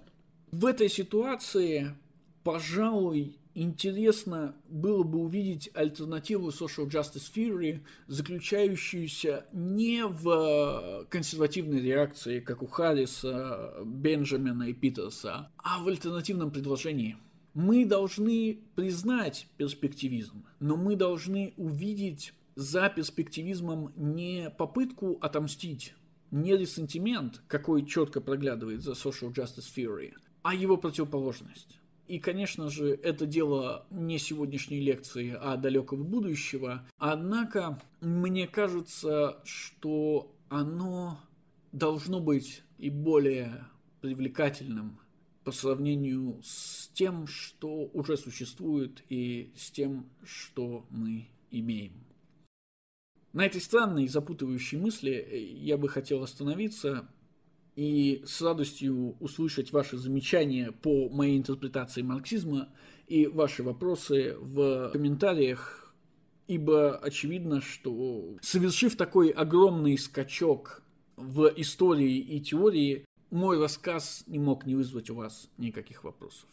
В этой ситуации, пожалуй, Интересно было бы увидеть альтернативу social justice theory, заключающуюся не в э, консервативной реакции, как у Харриса, Бенджамина и Питерса, а в альтернативном предложении. Мы должны признать перспективизм, но мы должны увидеть за перспективизмом не попытку отомстить, не ресентимент, какой четко проглядывает за social justice theory, а его противоположность. И, конечно же, это дело не сегодняшней лекции, а далекого будущего. Однако, мне кажется, что оно должно быть и более привлекательным по сравнению с тем, что уже существует, и с тем, что мы имеем. На этой странной и запутывающей мысли я бы хотел остановиться, и с радостью услышать ваши замечания по моей интерпретации марксизма и ваши вопросы в комментариях, ибо очевидно, что совершив такой огромный скачок в истории и теории, мой рассказ не мог не вызвать у вас никаких вопросов.